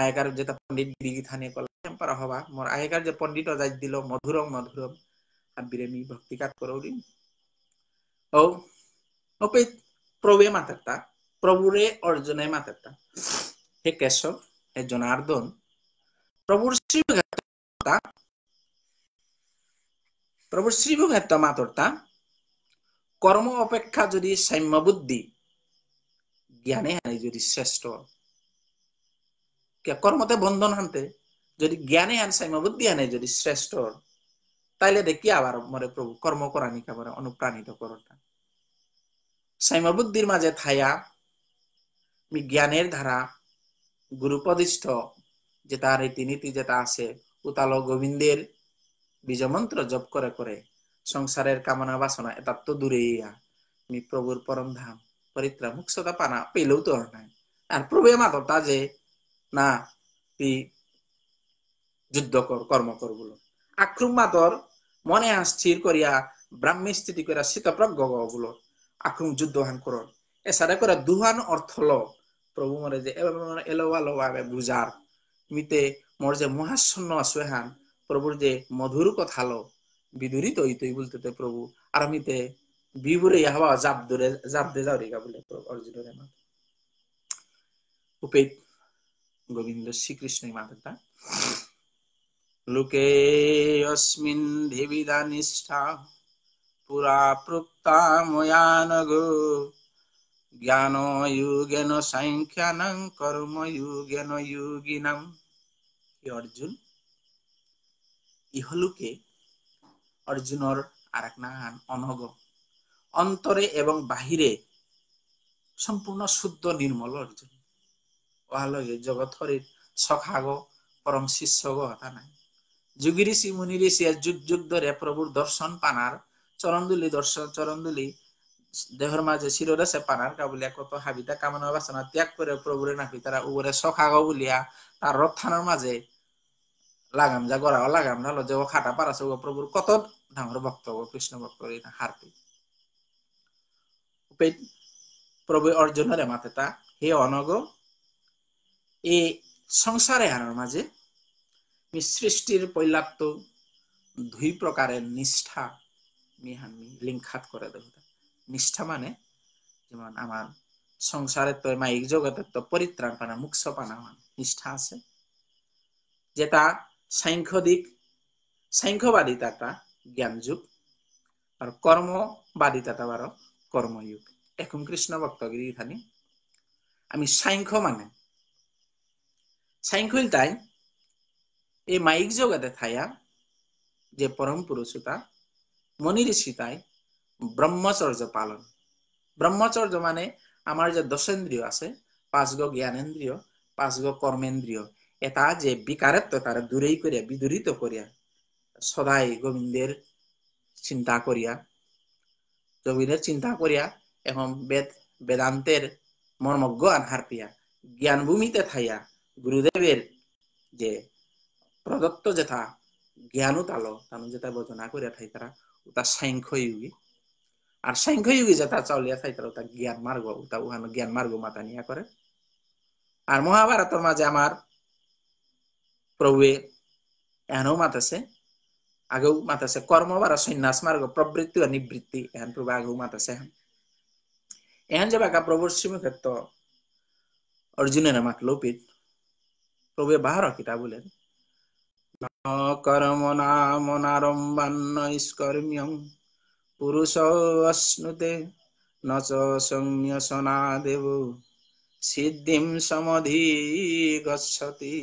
আগেকার যেটা পণ্ডিত থানে কলাম পারা হবা আগেকার যে পণ্ডিত দিল মধুরম মধুরম ভক্তি করো দিন ও ওপে প্রভুরে অর্জনে হে কেশব হে জনার্দন প্রভুর শ্রীভাতা প্রভুর শ্রীভাত মাতরতা কর্ম অপেক্ষা যদি সাম্য বুদ্ধি জ্ঞানে হানি যদি শ্রেষ্ঠ কর্মতে বন্ধন হানতে যদি জ্ঞানে হান সাইম বুদ্ধি হানে যদি শ্রেষ্ঠ তাইলে দেখি আবার মরে প্রভু কর্ম করানি কাবার অনুপ্রাণিত করটা সাইম বুদ্ধির মাঝে থায়া জ্ঞানের ধারা গুরুপদিষ্ঠ যেটা রীতিনীতি যেটা আছে উতাল গোবিন্দের বীজমন্ত্র জপ করে করে সংসারের কামনা বাসনা এটা তো দূরেই মি প্রভুর পরম ধাম ಪರಿತ್ರ ಮುಕ್ಸದ ಪಾನ ಪೇಲವು ತೋರಣ আর প্রভে যে না তি যুদ্ধ কর কর্ম কর বলো আক্রম মাতর মনে করিয়া ব্রাহ্মী স্থিতি করিয়া শীতপ্রজ্ঞ বলো আক্রম যুদ্ধ হান কর এসারে করে দুহান অর্থ ল প্রভু মরে যে এলোয়া লোভাবে বুঝার মিতে মর যে মহাশূন্য হান প্রভুর যে মধুর কথা লো বিদুরিত ইতই বলতে প্রভু আর মিতে भी बोले यह हवा जाप दूरे जाप दे जाओ रेगा बोले तो अर्जुन रे माता उपेत गोविंद श्री कृष्ण माता लोके अस्मिन् देविदा निष्ठा पुरा प्रोक्ता मया नगो ज्ञान युगेन संख्यानं कर्म युगेन युगिनं হে অর্জুন ইহলোকে অর্জুনর আর এক নাহান অনগ অন্তরে এবং বাহিরে সম্পূর্ণ শুদ্ধ নির্মল অর্জন ওহালগে জগৎ হরির সখাগ পরম শিষ্য হতা নাই যুগি ঋষি মুনি ঋষি যুগ যুগ ধরে প্রভুর দর্শন পানার চরণদুলি দর্শন চরণদুলি দেহর মাঝে শিরোদাসে পানার কাবুলিয়া কত হাবিতা কামনা বাসনা ত্যাগ করে প্রভুর নাকি তারা উপরে সখাগ বলিয়া তার রথানোর মাঝে লাগাম যা গড়াও লাগাম না লজে ও খাটা পারাছে প্রভুর কত ডাঙর ভক্ত কৃষ্ণ ভক্ত হারপি per, ಪ್ರಭು মাতে তা হে অনগ এ সংসারে আনার মাঝে মি সৃষ্টির পৈলাত্য দুই প্রকারের নিষ্ঠা মিহান মি লিঙ্খাত করে দেব নিষ্ঠা মানে যেমন আমার সংসারের তো মা এক জগতের তো পরিত্রাণ পানা মুখ পানা মানে নিষ্ঠা আছে যেটা সাংখ্য সাংখ্যদিক সাংখ্যবাদিতাটা যুগ আর কর্মবাদিতাটা বারো কর্মযুগ এখন কৃষ্ণ ভক্তগিরি খানি আমি সাংখ্য মানে সাংখ্য তাই এই মাইক জগতে থাইয়া যে পরম পুরুষতা মনি ঋষি তাই ব্রহ্মচর্য পালন ব্রহ্মচর্য মানে আমার যে দশেন্দ্রিয় আছে পাঁচগো জ্ঞানেন্দ্রিয় পাঁচগো কর্মেন্দ্রিয় এটা যে বিকারত্ব তার দূরেই করিয়া বিদূরিত করিয়া সদাই গোবিন্দের চিন্তা করিয়া জগতের চিন্তা করিয়া এখন বেদ বেদান্তের পিয়া হারপিয়া জ্ঞানভূমিতে থাইয়া গুরুদেবের যে প্রদত্ত যেথা জ্ঞানও তালো তানু যেটা বোঝনা করিয়া থাই তারা উতা সাংখ্য ইউগী আর সাংখ্যযুগী যে যেটা চলিয়া থাই তারা ওটা জ্ঞান মার্গ ওটা উহানো জ্ঞান মার্গ মাতা নিয়া করে আর মহাভারতের মাঝে আমার প্রভুয়ে এনও মাতাছে आगौ मातासे कर्म बार सन्यास मार्ग प्रवृत्ति और निवृत्ति एहन प्रभु आगौ मातासे हम एहन जब आका प्रभु सिम तो अर्जुन ने माख लो प्रभु बाहर किता बोले कर्म नाम नारम्बान्न स्कर्म्यम पुरुष अश्नुते न च सौम्य सनादेव सिद्धिम समधि गच्छति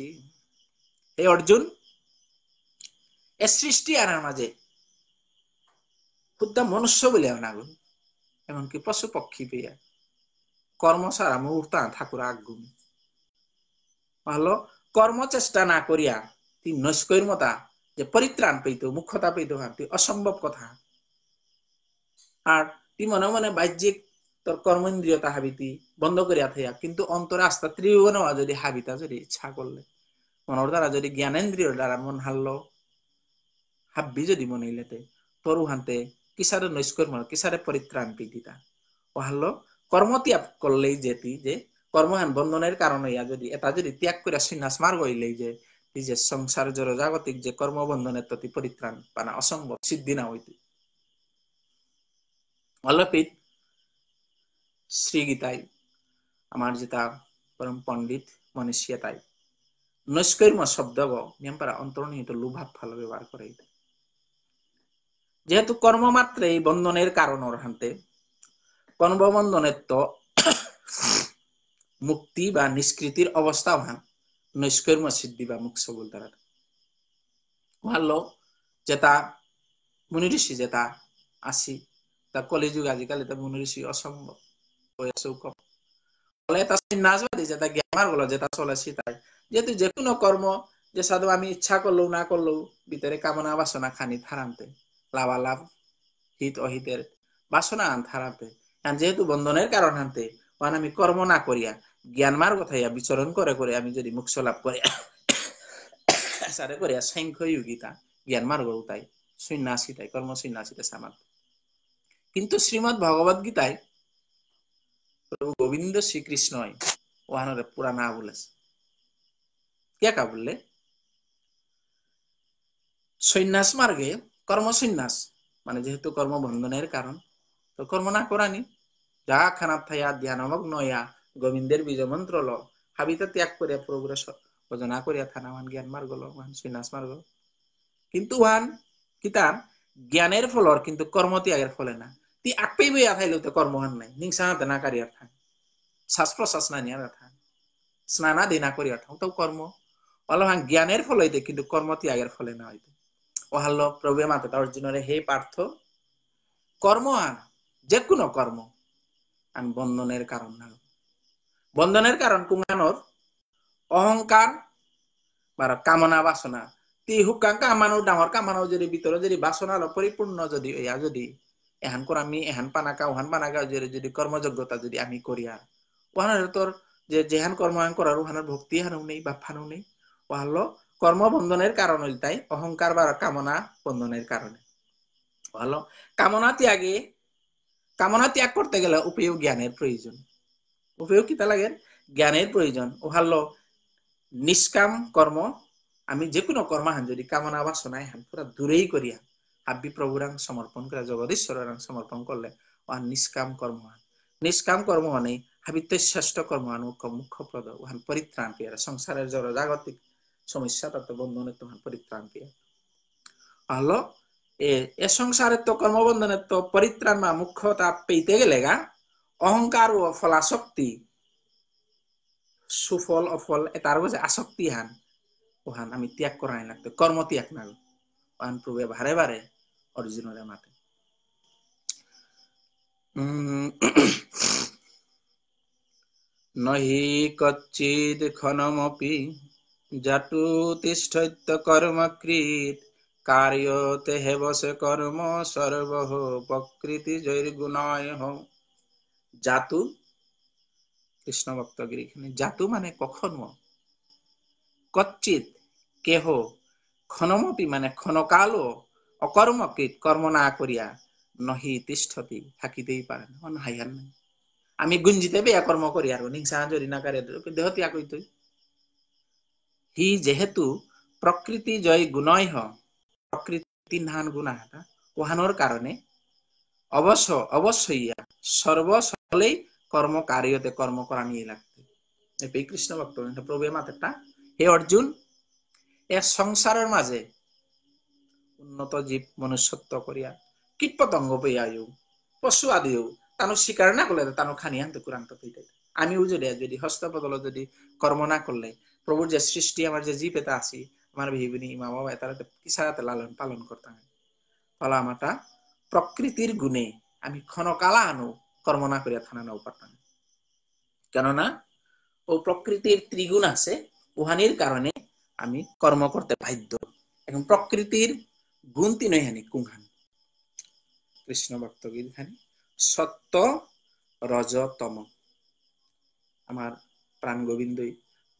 हे अर्जुन সৃষ্টি আনার মাঝে ক্ষুদ্র মনুষ্য বলিয়া নাগুন এমনকি পশু পক্ষী পেয়া কর্ম সারা মুহূর্তা ঠাকুর আগুন ভালো কর্ম চেষ্টা না করিয়া তিনি নৈষ্কর্মতা যে পরিত্রাণ পেইত মুখ্যতা পেইত ভাবতি অসম্ভব কথা আর তি মনে মনে বাহ্যিক তোর কর্ম ইন্দ্রিয়তা হাবিতি বন্ধ করিয়া থাইয়া কিন্তু অন্তরে আস্থা ত্রিভুবন যদি হাবিতা যদি ইচ্ছা করলে মনের দ্বারা যদি জ্ঞানেন্দ্রিয় দ্বারা মন হারলো হাব্বিজ দিব নিলেতে তরুহান্তে কিসারে নৈষ্কর্ম কিসারে পরিত্রাণ পিতিতা ওহাল্ল কর্ম ত্যাগ করলেই যেতি যে কর্মহান বন্ধনের কারণে ইয়া যদি এটা যদি ত্যাগ করে সিনাস মার্গ হইলেই যে যে সংসার জর জাগতিক যে কর্মবন্ধনের প্রতি পরিত্রাণ পানা অসম্ভব সিদ্ধি না হইতি অলপিত শ্রীগীতাই আমার যেটা পরম পণ্ডিত মনীষিয়া তাই নৈষ্কর্ম শব্দ নিয়ম পারা অন্তর্নিহিত লোভাব ফল ব্যবহার করে যেহেতু কর্মমাত্রে এই বন্ধনের কারণ ওর হাতে কর্মবন্ধনের তো মুক্তি বা নিষ্কৃতির অবস্থা ভান নৈষ্কর্ম সিদ্ধি বা মুখ মুক্ত বলতে ভালো যেটা মুনি ঋষি যেটা আসি তা কলিযুগ আজিকালি তা মুনি ঋষি অসম্ভব হয়ে আছে নাজবাদী যেটা জ্ঞামার গুলো যেটা চলেছি তাই যেহেতু যে কোনো কর্ম যে সাধু আমি ইচ্ছা করলো না করলো ভিতরে কামনা বাসনা খানি থারামতে লাভালাভ হিত অহিতের বাসনা হারাতে কারণ যেহেতু বন্ধনের কারণ হানতে ওখানে আমি কর্ম না করিয়া জ্ঞান মার কথাইয়া বিচরণ করে করে আমি যদি মুখ লাভ করে সারে করিয়া জ্ঞান মার্গ উতাই সন্ন্যাসিতাই কর্ম সন্ন্যাসিতা সামাত কিন্তু শ্রীমৎ ভগবত গীতায় প্রভু গোবিন্দ শ্রীকৃষ্ণই ওহানরে পুরা না বলেছে কে কা বললে সন্ন্যাস মার্গে কর্মসন্যাস মানে যেহেতু কর্মবন্ধনের কারণ তো কর্ম না করানি যা খানা থাইয়া ধ্যানমগ্ন ইয়া গোবিন্দের বীজ মন্ত্র ল হাবিতে ত্যাগ করিয়া প্রভুরে ভজনা করিয়া থানাওয়ান জ্ঞান মার্গ ল ওয়ান সন্ন্যাস মার্গ কিন্তু ওয়ান কিতান জ্ঞানের ফলর কিন্তু কর্ম ত্যাগের ফলে না তি আকপেই বইয়া থাইলেও তো কর্ম হান নাই হিংসা হাতে না কারিয়ার থান শ্বাস প্রশ্বাস না নিয়ার থান স্নানা দিনা করিয়া থাক তো কর্ম অলহান জ্ঞানের ফল হইতে কিন্তু কর্ম ত্যাগের ফলে না হইতে ওহাল্ল তার অর্জুনরে হে পার্থ কর্ম আন যে কোনো কর্ম আন বন্ধনের কারণ না বন্ধনের কারণ কুমানোর অহংকার বা কামনা বাসনা তি হুকাং কামানো ডাঙর কামানো যদি ভিতরে যদি বাসনা পরিপূর্ণ যদি এয়া যদি এহান করে আমি এহান পানাকা ওহান পানাকা যদি যদি কর্মযোগ্যতা যদি আমি করিয়া ওহানের তোর যে যেহান কর্ম করার ওহানের ভক্তি হানো নেই বা হানো নেই ওহালো বন্ধনের কারণ তাই অহংকার বা কামনা বন্ধনের কারণে ভালো কামনা ত্যাগে কামনা ত্যাগ করতে গেলে উপেয় জ্ঞানের প্রয়োজন উপেয় কিতা লাগে জ্ঞানের প্রয়োজন ও ভালো নিষ্কাম কর্ম আমি যে কোনো হান যদি কামনা বাসনায় হান পুরা দূরেই করিয়া হাব্বি প্রভুরাং সমর্পণ করে জগদীশ্বর সমর্পণ করলে ওহান নিষ্কাম কর্ম হান নিষ্কাম কর্ম মানে হাবিত্য শ্রেষ্ঠ কর্ম হান মুখ্য মুখ্যপ্রদ ওহান পরিত্রাণ পেয়ারা সংসারের জড় জাগতিক સમસ્યા તત્વ બંધને તમને પરિત્રાણ કે এ એ তো સંસારે তো পরিত্রাণ বা মুখ্যতা મુખ્યતા গেলে গা অহংকার ও ফলাশক্তি সুফল অফল এটার বুঝে আসক্তি হান ওহান আমি ত্যাগ করাই লাগতো কর্ম ত্যাগ না ওহান প্রভে ভারে ভারে অরিজিনালে মাতে নহি কচ্চিদ খনমপি কর্ম কৃত কার্যতে হেবসে কর্ম সর্বহ প্রকৃতি জৈর্গুণয় হো জাতু কৃষ্ণ ভক্তগিরি জাতু মানে কখনো কচ্চিত কেহ ক্ষণমপি মানে ক্ষণকালও অকর্মকৃত কর্ম না করিয়া নহি তিষ্ঠতি থাকিতেই পারে না হাইয়ার নাই আমি গুঞ্জিতে বেয়া কর্ম করি আর হিংসা জরি না কারে দেহ ত্যাগ হইতই হি যেহেতু প্রকৃতি জয় গুণয় প্রকৃতি গুণা গুণাহাটা ওহানোর কারণে অবশ্য অবশ্যই সর্বসলেই কর্ম কার্যতে কর্ম করা নিয়ে লাগতে এই কৃষ্ণ ভক্ত প্রভু একটা হে অর্জুন এ সংসারের মাঝে উন্নত জীব মনুষ্যত্ব করিয়া কীট পতঙ্গ পেয়ায়ু পশু আদিও তানো শিকার না করলে তানো খানি আনতে কুরান্ত পেয়ে আমি উজড়িয়া যদি হস্তপদল যদি কর্ম না করলে প্রভুর যে সৃষ্টি আমার যে জীবেতে আছি আমার ভিবিনী মা বাবা তারা কিসারাতে লালন পালন করতাম ফলা মাটা প্রকৃতির গুণে আমি ক্ষণকালা আনো কর্ম না করিয়া থানা নাও পারতাম কেননা ও প্রকৃতির ত্রিগুণ আছে উহানির কারণে আমি কর্ম করতে বাধ্য এখন প্রকৃতির গুণ তিন হানি কুংহান কৃষ্ণ ভক্ত গীতখানি সত্য রজতম আমার প্রাণ গোবিন্দই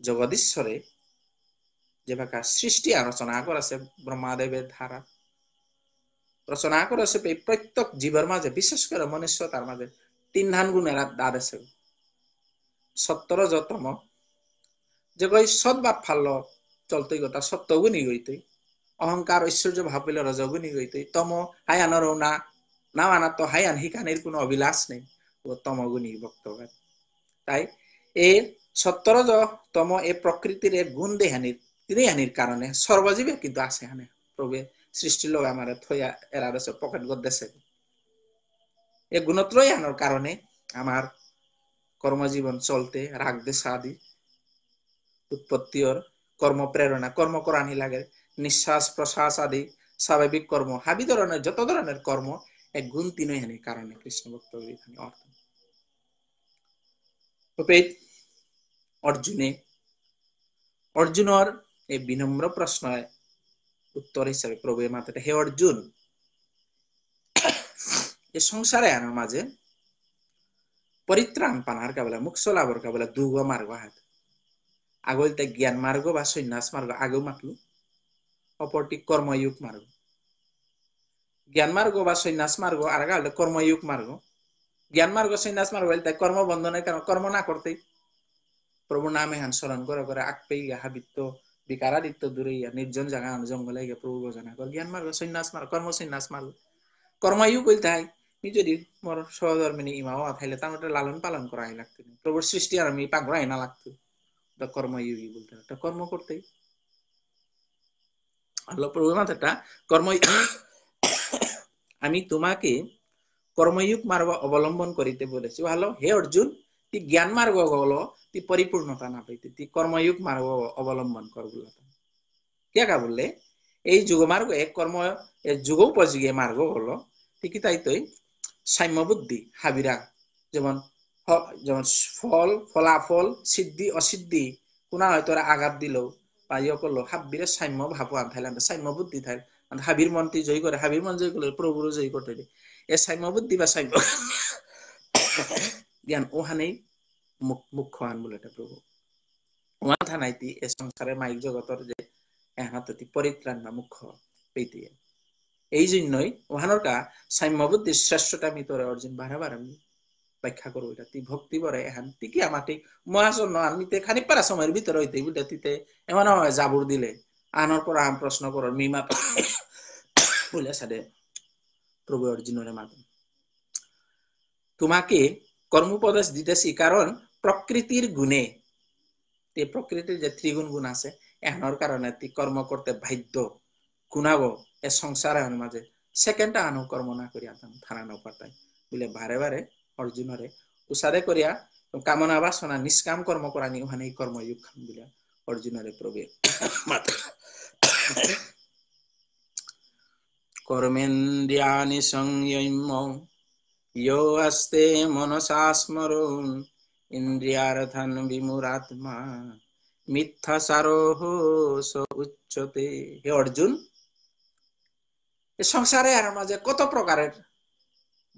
জগদীশ্বরে যেভাবে সৃষ্টি আলোচনা করেছে ব্রহ্মাদেবের ধারা রচনা করেছে এই প্রত্যেক জীবের মাঝে বিশেষ করে মনুষ্য তার মাঝে তিন ধান গুণের দাদ আছে সত্তর যতম যে গই সৎ বাপ ফাল চলতে গতা সত্য গুণী গইতই অহংকার ঐশ্বর্য ভাবিলে রজগুণী গইতই তম হায়ানর না না আনা তো হায়ান হিকানের কোনো অভিলাষ নেই ও গুণী ভক্তগণ তাই এর সত্তরতম এ প্রকৃতির গুণ দেহানির ক্রিয়ানির কারণে সর্বজীবে কিন্তু আছে হানে প্রভু সৃষ্টি লোক আমার থইয়া এরা রয়েছে পকেট গদেছে এ গুণত্রয় আনার কারণে আমার কর্মজীবন চলতে রাগ দেশ আদি উৎপত্তি ওর কর্ম প্রেরণা কর্ম করানি লাগে নিঃশ্বাস প্রশ্বাস আদি স্বাভাবিক কর্ম হাবি ধরনের যত ধরনের কর্ম এক গুণ তিনই হানি কারণে কৃষ্ণ ভক্ত অর্থ অর্জুনে অর্জুনর এই বিনম্র প্রশ্নয় উত্তর হিসাবে প্রভু মাথাটা হে অর্জুন এই সংসারে আনার মাঝে পরিত্রাণ পানার কাবলা মুখ চলাবর কাবলা দুর্গ মার্গ হাত আগলতে জ্ঞান মার্গ বা সন্ন্যাস মার্গ আগেও মাতলু অপরটি কর্মযুগ মার্গ জ্ঞান মার্গ বা সন্ন্যাস মার্গ আর গেলে কর্মযুগ মার্গ জ্ঞান মার্গ সন্ন্যাস মার্গ বলতে কর্মবন্ধনের কারণ কর্ম না করতেই প্রভু নামে হান স্মরণ করে করে আগ পেয়ে গা হাবিত্য বিকারাদিত্য দূরে ইয়া নির্জন জাগা জঙ্গলে গিয়ে প্রভু ভজনা কর জ্ঞান মার্গ সন্ন্যাস মার কর্ম সন্ন্যাস মার কর্মায়ু কইল তাই মি যদি মর সহধর্মিনী ইমাও আথাইলে তার মধ্যে লালন পালন করা আই লাগতো প্রভুর সৃষ্টি আর আমি পাগড়া না লাগতো তা কর্মায়ু বলতে একটা কর্ম করতেই আল্লাহ প্রভু মাথা একটা কর্ম আমি তোমাকে কর্মযুগ মারবা অবলম্বন করিতে বলেছি ভালো হে অর্জুন ती ज्ञान मार्ग गेलो ती परिपूर्णता ना पाहिजे ती कर्मयुग मार्ग अवलंबन करू त्या का बोलले এই যুগ মার্গ এক কর্ম যুগ উপযোগী মার্গ হলো ঠিকই তাই তো সাম্য বুদ্ধি হাবিরা যেমন যেমন ফল ফলাফল সিদ্ধি অসিদ্ধি কোনা হয়তো আঘাত দিল বা ইয়ে করলো হাবিরে সাম্য ভাবো আনথাইলে সাম্য বুদ্ধি থাই হাবির মন্ত্রী জয় করে হাবির মন জয় করলে প্রভুর জয় করতে এ সাম্য বুদ্ধি বা সাম্য জ্ঞান ওহানেই মুখ্য বলে প্রভু ওয়া থানাইতি এ সংসারে মাইক জগতর যে এহাতি পরিত্রাণ বা মুখ্য পেইতিয়ে এই জন্যই ওহানোর কা সাম্যবুদ্ধির শ্রেষ্ঠটা আমি তোরে অর্জুন বারাবার আমি ব্যাখ্যা করবো এটা তুই ভক্তি বরে এহান কি আমাটি মহাসন্ন আমি তে খানিক পারা সময়ের ভিতরে হইতে বুঝলে তিতে এমন হয় জাবুর দিলে আনর পর আম প্রশ্ন কর মিমা বলে সাদে প্রভু অর্জুনের মাধ্যমে তোমাকে কর্মপদেশ দিতেছি কারণ প্রকৃতির গুণে প্রকৃতির যে ত্রিগুণ গুণ আছে এহনর কারণে তি কর্ম করতে বাধ্য গুণাব এ সংসার এহন মাঝে সেকেন্ডটা আনো কর্ম না করিয়া তাম থানা নপাতাই বুলে বারে বারে অর্জুনরে উসারে করিয়া কামনা বাসনা নিষ্কাম কর্ম করা নি ওখানে কর্মযুগ খাম বুলে অর্জুনরে প্রবে মাতা কর্মেন্দ্রিয়ানি সংযম্য यो अस्ते इन्द्रियार्थन् বিমুরাত্মা মিথ্যা সারোহ উচ্চতে হে অর্জুন সংসারে আর মাঝে কত প্রকারের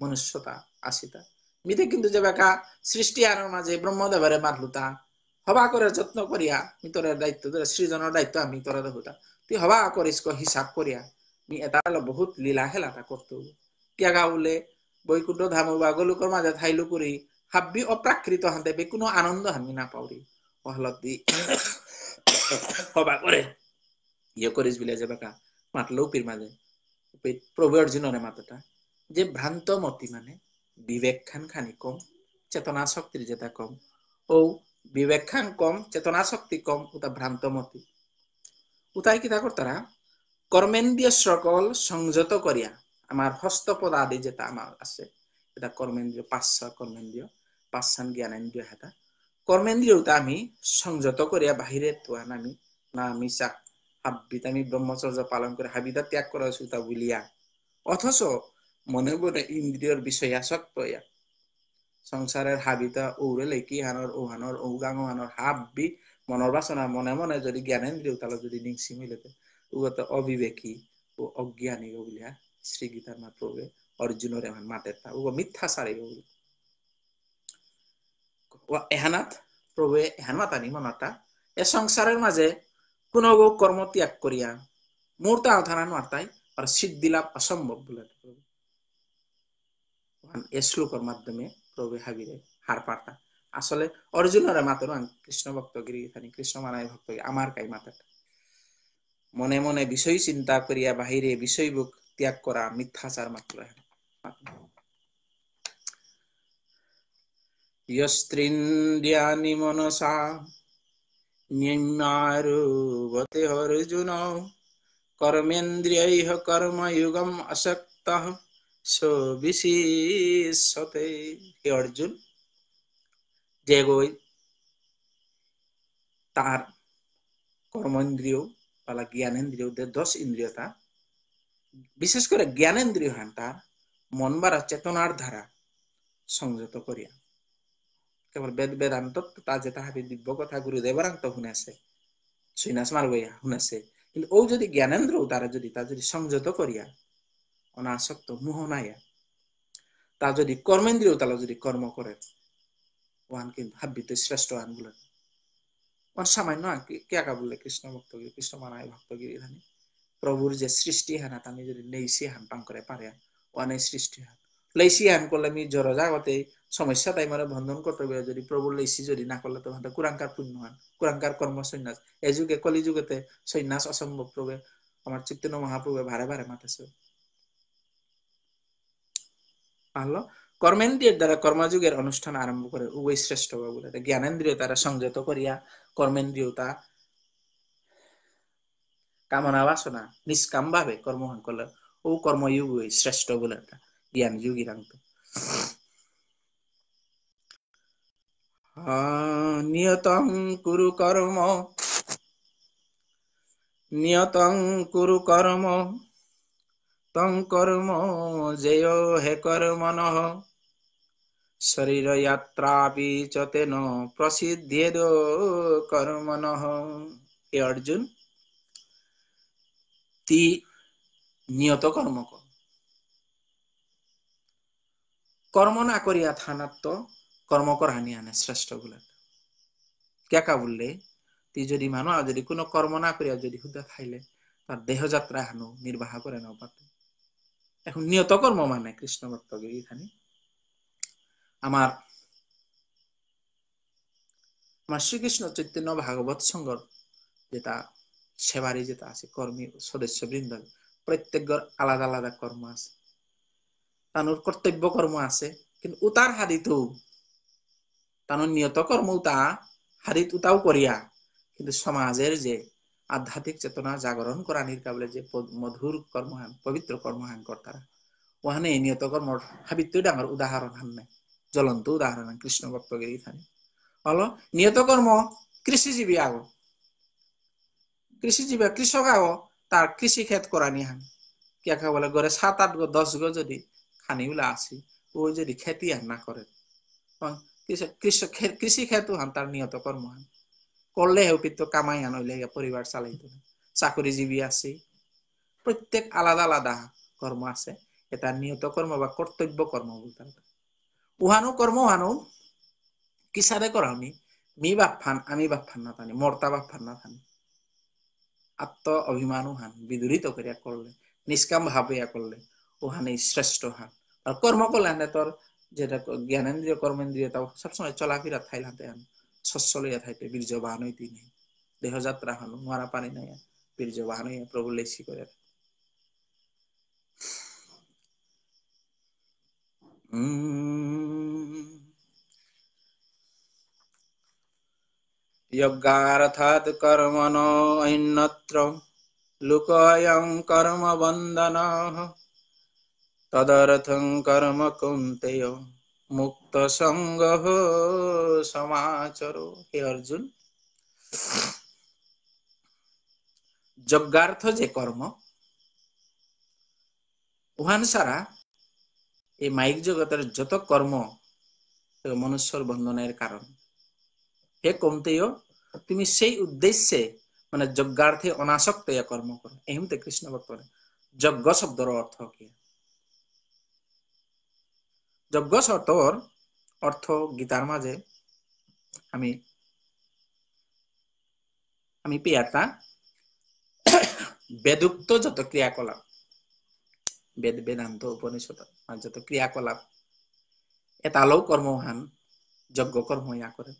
মনুষ্যতা আসিতা মিথে কিন্তু যে বেকা সৃষ্টি আর মাঝে ব্রহ্মদেবের মারলুতা হবা করে যত্ন করিয়া মিতরের দায়িত্ব সৃজনের দায়িত্ব আমি তোর দেবতা তুই হবা করিস হিসাব করিয়া মি এটা বহুত লীলা তা করতো ত্যাগা গাউলে বৈকুণ্ঠ ধাম বা বাগলোকৰ মাজে ঠাইলো কৰি হাব্বি অপ্ৰাকৃত হান্দেৱে কোনো আনন্দ হামি নাপাওৰি অহলত দি সভা কৰে ইয়ে বিলে যে বেকা মাতলেও পীৰ মাঝে প্রভু অর্জুনের মাতটা যে ভ্রান্ত মতি মানে বিবেক খান খানি কম চেতনা শক্তির যেটা কম ও বিবেক খান কম চেতনা শক্তি কম ওটা ভ্রান্ত মতি উতাই কি তা করতারা কর্মেন্দ্রিয় সকল সংযত করিয়া আমাৰ হস্তপদ আদি যেটা আমাৰ আছে এটা কৰ্মেন্দ্ৰীয় পাঁচ কৰ্মেন্দ্ৰীয় পাঁচান জ্ঞানেন্দ্ৰীয় এটা কৰ্মেন্দ্ৰীয় আমি সংযত কৰি বাহিৰে তোৱা নামি নামিছা হাবিত আমি ব্ৰহ্মচৰ্য পালন কৰি হাবিতা ত্যাগ কৰা হৈছিল তা বুলিয়া অথচ মনে মনে ইন্দ্ৰিয়ৰ বিষয়া সত্বয়া সংসাৰৰ হাবিতা ঔৰে কিহানৰ ঔহানৰ ঔগাং ঔহানৰ হাবি মনৰ বাচনা মনে মনে যদি জ্ঞানেন্দ্ৰীয় তালত যদি নিংচিমিলে উগত অবিবেকী অজ্ঞানী বুলিয়া শ্রী গীতার মা ಶ್ರೀ ಗೀತನ್ನ ಪ್ರಭುವೆ ಅರ್ಜುನವ್ರೆ ಅವನ ಮಾತೆತ್ತ ಅವು ಮಿಥ್ಯಾಚಾರ ಇವು এহানাত এহান মাতা আনি মনাতা এ সংসারের মাঝে কোন কর্ম ত্যাগ করিয়া মোৰ তা অধাৰণ মাতাই আৰু সিদ্ধি লাভ অসম্ভব বলে প্ৰভু এ শ্লোকৰ মাধ্যমে প্ৰভু হাবিৰে হার পাতা আসলে অর্জুনের মাতের কৃষ্ণ ভক্ত গিরিথানি কৃষ্ণ মানায় ভক্ত আমার কাই মাতাটা মনে মনে বিষয় চিন্তা করিয়া বাহিরে বিষয় বুক ত্যাগ করা মিথ্যাচার মাত্র ইয়স্ত্রিন্দ্রিয়ানি মনসা নিম্নারূপতে অর্জুন কর্মেন্দ্রিয়ৈহ কর্মযুগম আসক্ত সবিশিষতে হে অর্জুন যে গই তার কর্মেন্দ্রিয় বা জ্ঞানেন্দ্রিয় দশ ইন্দ্রিয়তা বিশেষ করে জ্ঞানেন্দ্রীয় হানটা মন বা চেতনার ধারা সংযত করিয়া কেবল বেদ বেদান্ত তা যে তাহাবি দিব্য কথা গুরুদেবরান্ত শুনেছে সুইনাস মারগইয়া শুনেছে কিন্তু ও যদি জ্ঞানেন্দ্র তারা যদি তা যদি সংযত করিয়া অনাসক্ত মোহ নাইয়া তা যদি কর্মেন্দ্রীয় তারা যদি কর্ম করে ওয়ান কিন্তু হাবিত শ্রেষ্ঠ আনগুলো ওয়ান সামান্য কে কে বললে কৃষ্ণ ভক্তগিরি কৃষ্ণ মানায় ভক্তগিরি ধানী প্রভুর যে সৃষ্টি হান আমি যদি নেইচি হান পাং করে পারে অনেক সৃষ্টি হান লেইচি হান করলে আমি জ্বর জাগতে সমস্যা তাই মানে বন্ধন কর্তব্য যদি প্রভু লেইসি যদি না করলে তো তখন কুরাঙ্কার পুণ্য হান কুরাঙ্কার কর্ম সন্ন্যাস এই যুগে কলি যুগেতে সন্ন্যাস অসম্ভব প্রভে আমার চিত্তন মহাপ্রভু ভারে ভারে মাতেছে ভালো কর্মেন্দ্রিয়ের দ্বারা কর্মযুগের অনুষ্ঠান আরম্ভ করে উভয় শ্রেষ্ঠ বলে জ্ঞানেন্দ্রিয় তারা সংযত করিয়া কর্মেন্দ্রিয়তা কামনা বাসনা নিষ্কাম ভাবে কর্মহান করলে ও কর্মযুগ শ্রেষ্ঠ বলে একটা জ্ঞান যুগী রাখতো হ্যাঁ, নিয়তং কুরু কর্ম নিয়তং কুরু কর্ম তং কর্ম জেয় হে কর্মণ শরীর যাত্রাপি চতেন প্রসিদ্ধেদ কর্মণ এ অর্জুন প্রতি নিয়ত কর্ম কর কর্ম না করিয়া থানাত্ম কর্ম কর নিয়ে আনে শ্রেষ্ঠ গুলা কেকা বললে তুই যদি মানো আর যদি কোনো কর্ম না করিয়া যদি হুদা খাইলে তার দেহযাত্রা হানো নির্বাহ করে নাও পাত এখন নিয়ত কর্ম মানে কৃষ্ণ ভক্তকে এখানে আমার আমার শ্রীকৃষ্ণ চৈতন্য ভাগবত সঙ্গর যেটা সেবারে যেটা আছে কর্মী সদস্য বৃন্দ প্রত্যেক আলাদা আলাদা কর্ম আছে তানুর কর্তব্য কর্ম আছে কিন্তু উতার হাদিতও তানুর নিয়ত কর্ম উতা হাদিত উতাও করিয়া কিন্তু সমাজের যে আধ্যাত্মিক চেতনা জাগরণ করা নির্কাবলে যে মধুর কর্ম পবিত্র কর্মহান কর্তারা ওখানে এই নিয়ত কর্ম হাবিত্য ডাঙর উদাহরণ হান নাই জ্বলন্ত উদাহরণ কৃষ্ণ ভক্তগিরি থানে হলো নিয়ত কর্ম কৃষিজীবী আগ কৃষিজীবী আও তার কৃষি খেত করা নিহান কিয়াকে বলে গড়ে সাত আট গো দশ গো যদি খানিগুলা আসি ওই যদি খেতি আর না করে কৃষক কৃষি খেত হান তার নিয়ত কর্ম হান করলে হেউপিত কামাই আন হইলে পরিবার চালাইতে চাকরিজীবী আছে প্রত্যেক আলাদা আলাদা কর্ম আছে এটা নিয়ত কর্ম বা কর্তব্য কর্ম বলতাম উহানো কর্ম উহানো কিসারে করাওনি মি বাপ ফান আমি বাপ ফান না থানি মর্তা বাপ ফান না থানি আত্ম অভিমান হান বিদূরিত করিয়া করলে নিষ্কাম ভাবিয়া করলে উহানি শ্রেষ্ঠ হান আর কর্ম করলে হানে তোর যেটা জ্ঞানেন্দ্রীয় কর্মেন্দ্রীয় তা সবসময় চলাফিরা থাইল হাতে হান সচ্ছলিয়া থাইতে বীর্যবান হইতে নেই দেহযাত্রা হান মারা পানি নাই বীর্যবান হইয়া প্রভু লেসি করে উম यज्ञार्थात् कर्मणो ऐन्नत्र लुकायं कर्म बन्धनाः तदर्थं कर्म कुन्तेय মুক্তসঙ্গহ সমাচর হে অর্জুন যজ্ঞার্থ যে কর্ম উহান সারা এই মাইক জগতের যত কর্ম মনুষ্যর বন্ধনের কারণ হে কমতেও তুমি সেই উদ্দেশ্যে মানে যজ্ঞার্থে অনাসক্ত কর্ম করো এমতে কৃষ্ণ ভক্ত যজ্ঞ শব্দর অর্থ কি যজ্ঞ শব্দর অর্থ গীতার মাঝে আমি আমি পেয়াটা বেদুক্ত যত ক্রিয়াকলাপ বেদ বেদান্ত উপনিষদ যত ক্রিয়াকলাপ এতালও কর্মহান যজ্ঞ কর্ম ইয়া করে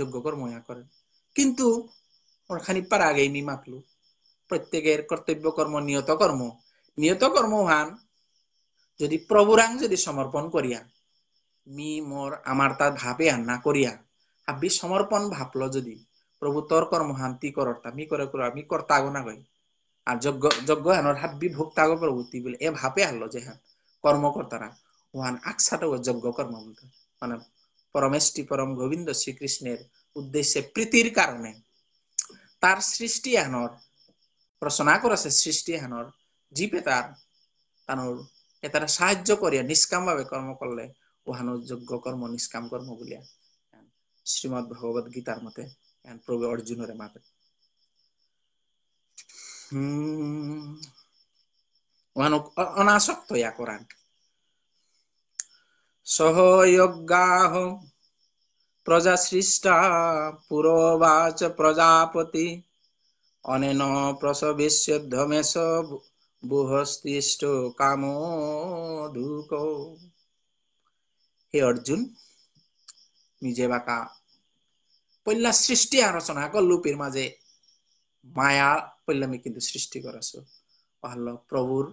যোগ্য কর্ময়া করেন কিন্তু খানিপার আগেই নি মাতলু প্রত্যেকের কর্তব্য কর্ম নিয়ত কর্ম নিয়ত কর্ম হান যদি প্রভুরাং যদি সমর্পণ করিয়া মি মোর আমার তার ভাবে আর না করিয়া হাবি সমর্পণ ভাবল যদি প্রভু তোর কর্ম হান্তি করতা মি করে করো আমি কর্তা আগো না গই আর যজ্ঞ যজ্ঞ হানোর হাবি ভোক্তা আগো প্রভু তি বলে এ ভাবে হারলো যে হ্যাঁ কর্মকর্তারা কর্তারা ওহান আকসাটা যজ্ঞ কর্ম বলতে মানে পরমেষ্টি পরম গোবিন্দ শ্রীকৃষ্ণের উদ্দেশ্যে প্রীতির কারণে তার সৃষ্টি আনর রচনা করেছে সৃষ্টি আনর জীবে তার তানোর সাহায্য করিয়া নিষ্কাম ভাবে কর্ম করলে ওহানোর যোগ্য কর্ম নিষ্কাম কর্ম বলিয়া শ্রীমৎ ভগবত গীতার মতে প্রভু অর্জুনরে মাপে অনাসক্ত ইয়া করান সহযোগাহ প্রজা সৃষ্টা পুরোবাচ প্রজাপতি অনেন প্রসবিষ্যধমেশ বুহস্তিষ্ট কাম ধুক হে অর্জুন নিজে বাকা পল্লা সৃষ্টি আলোচনা করলুপির মাঝে মায়া পল্লামি কিন্তু সৃষ্টি করেছো ভালো প্রভুর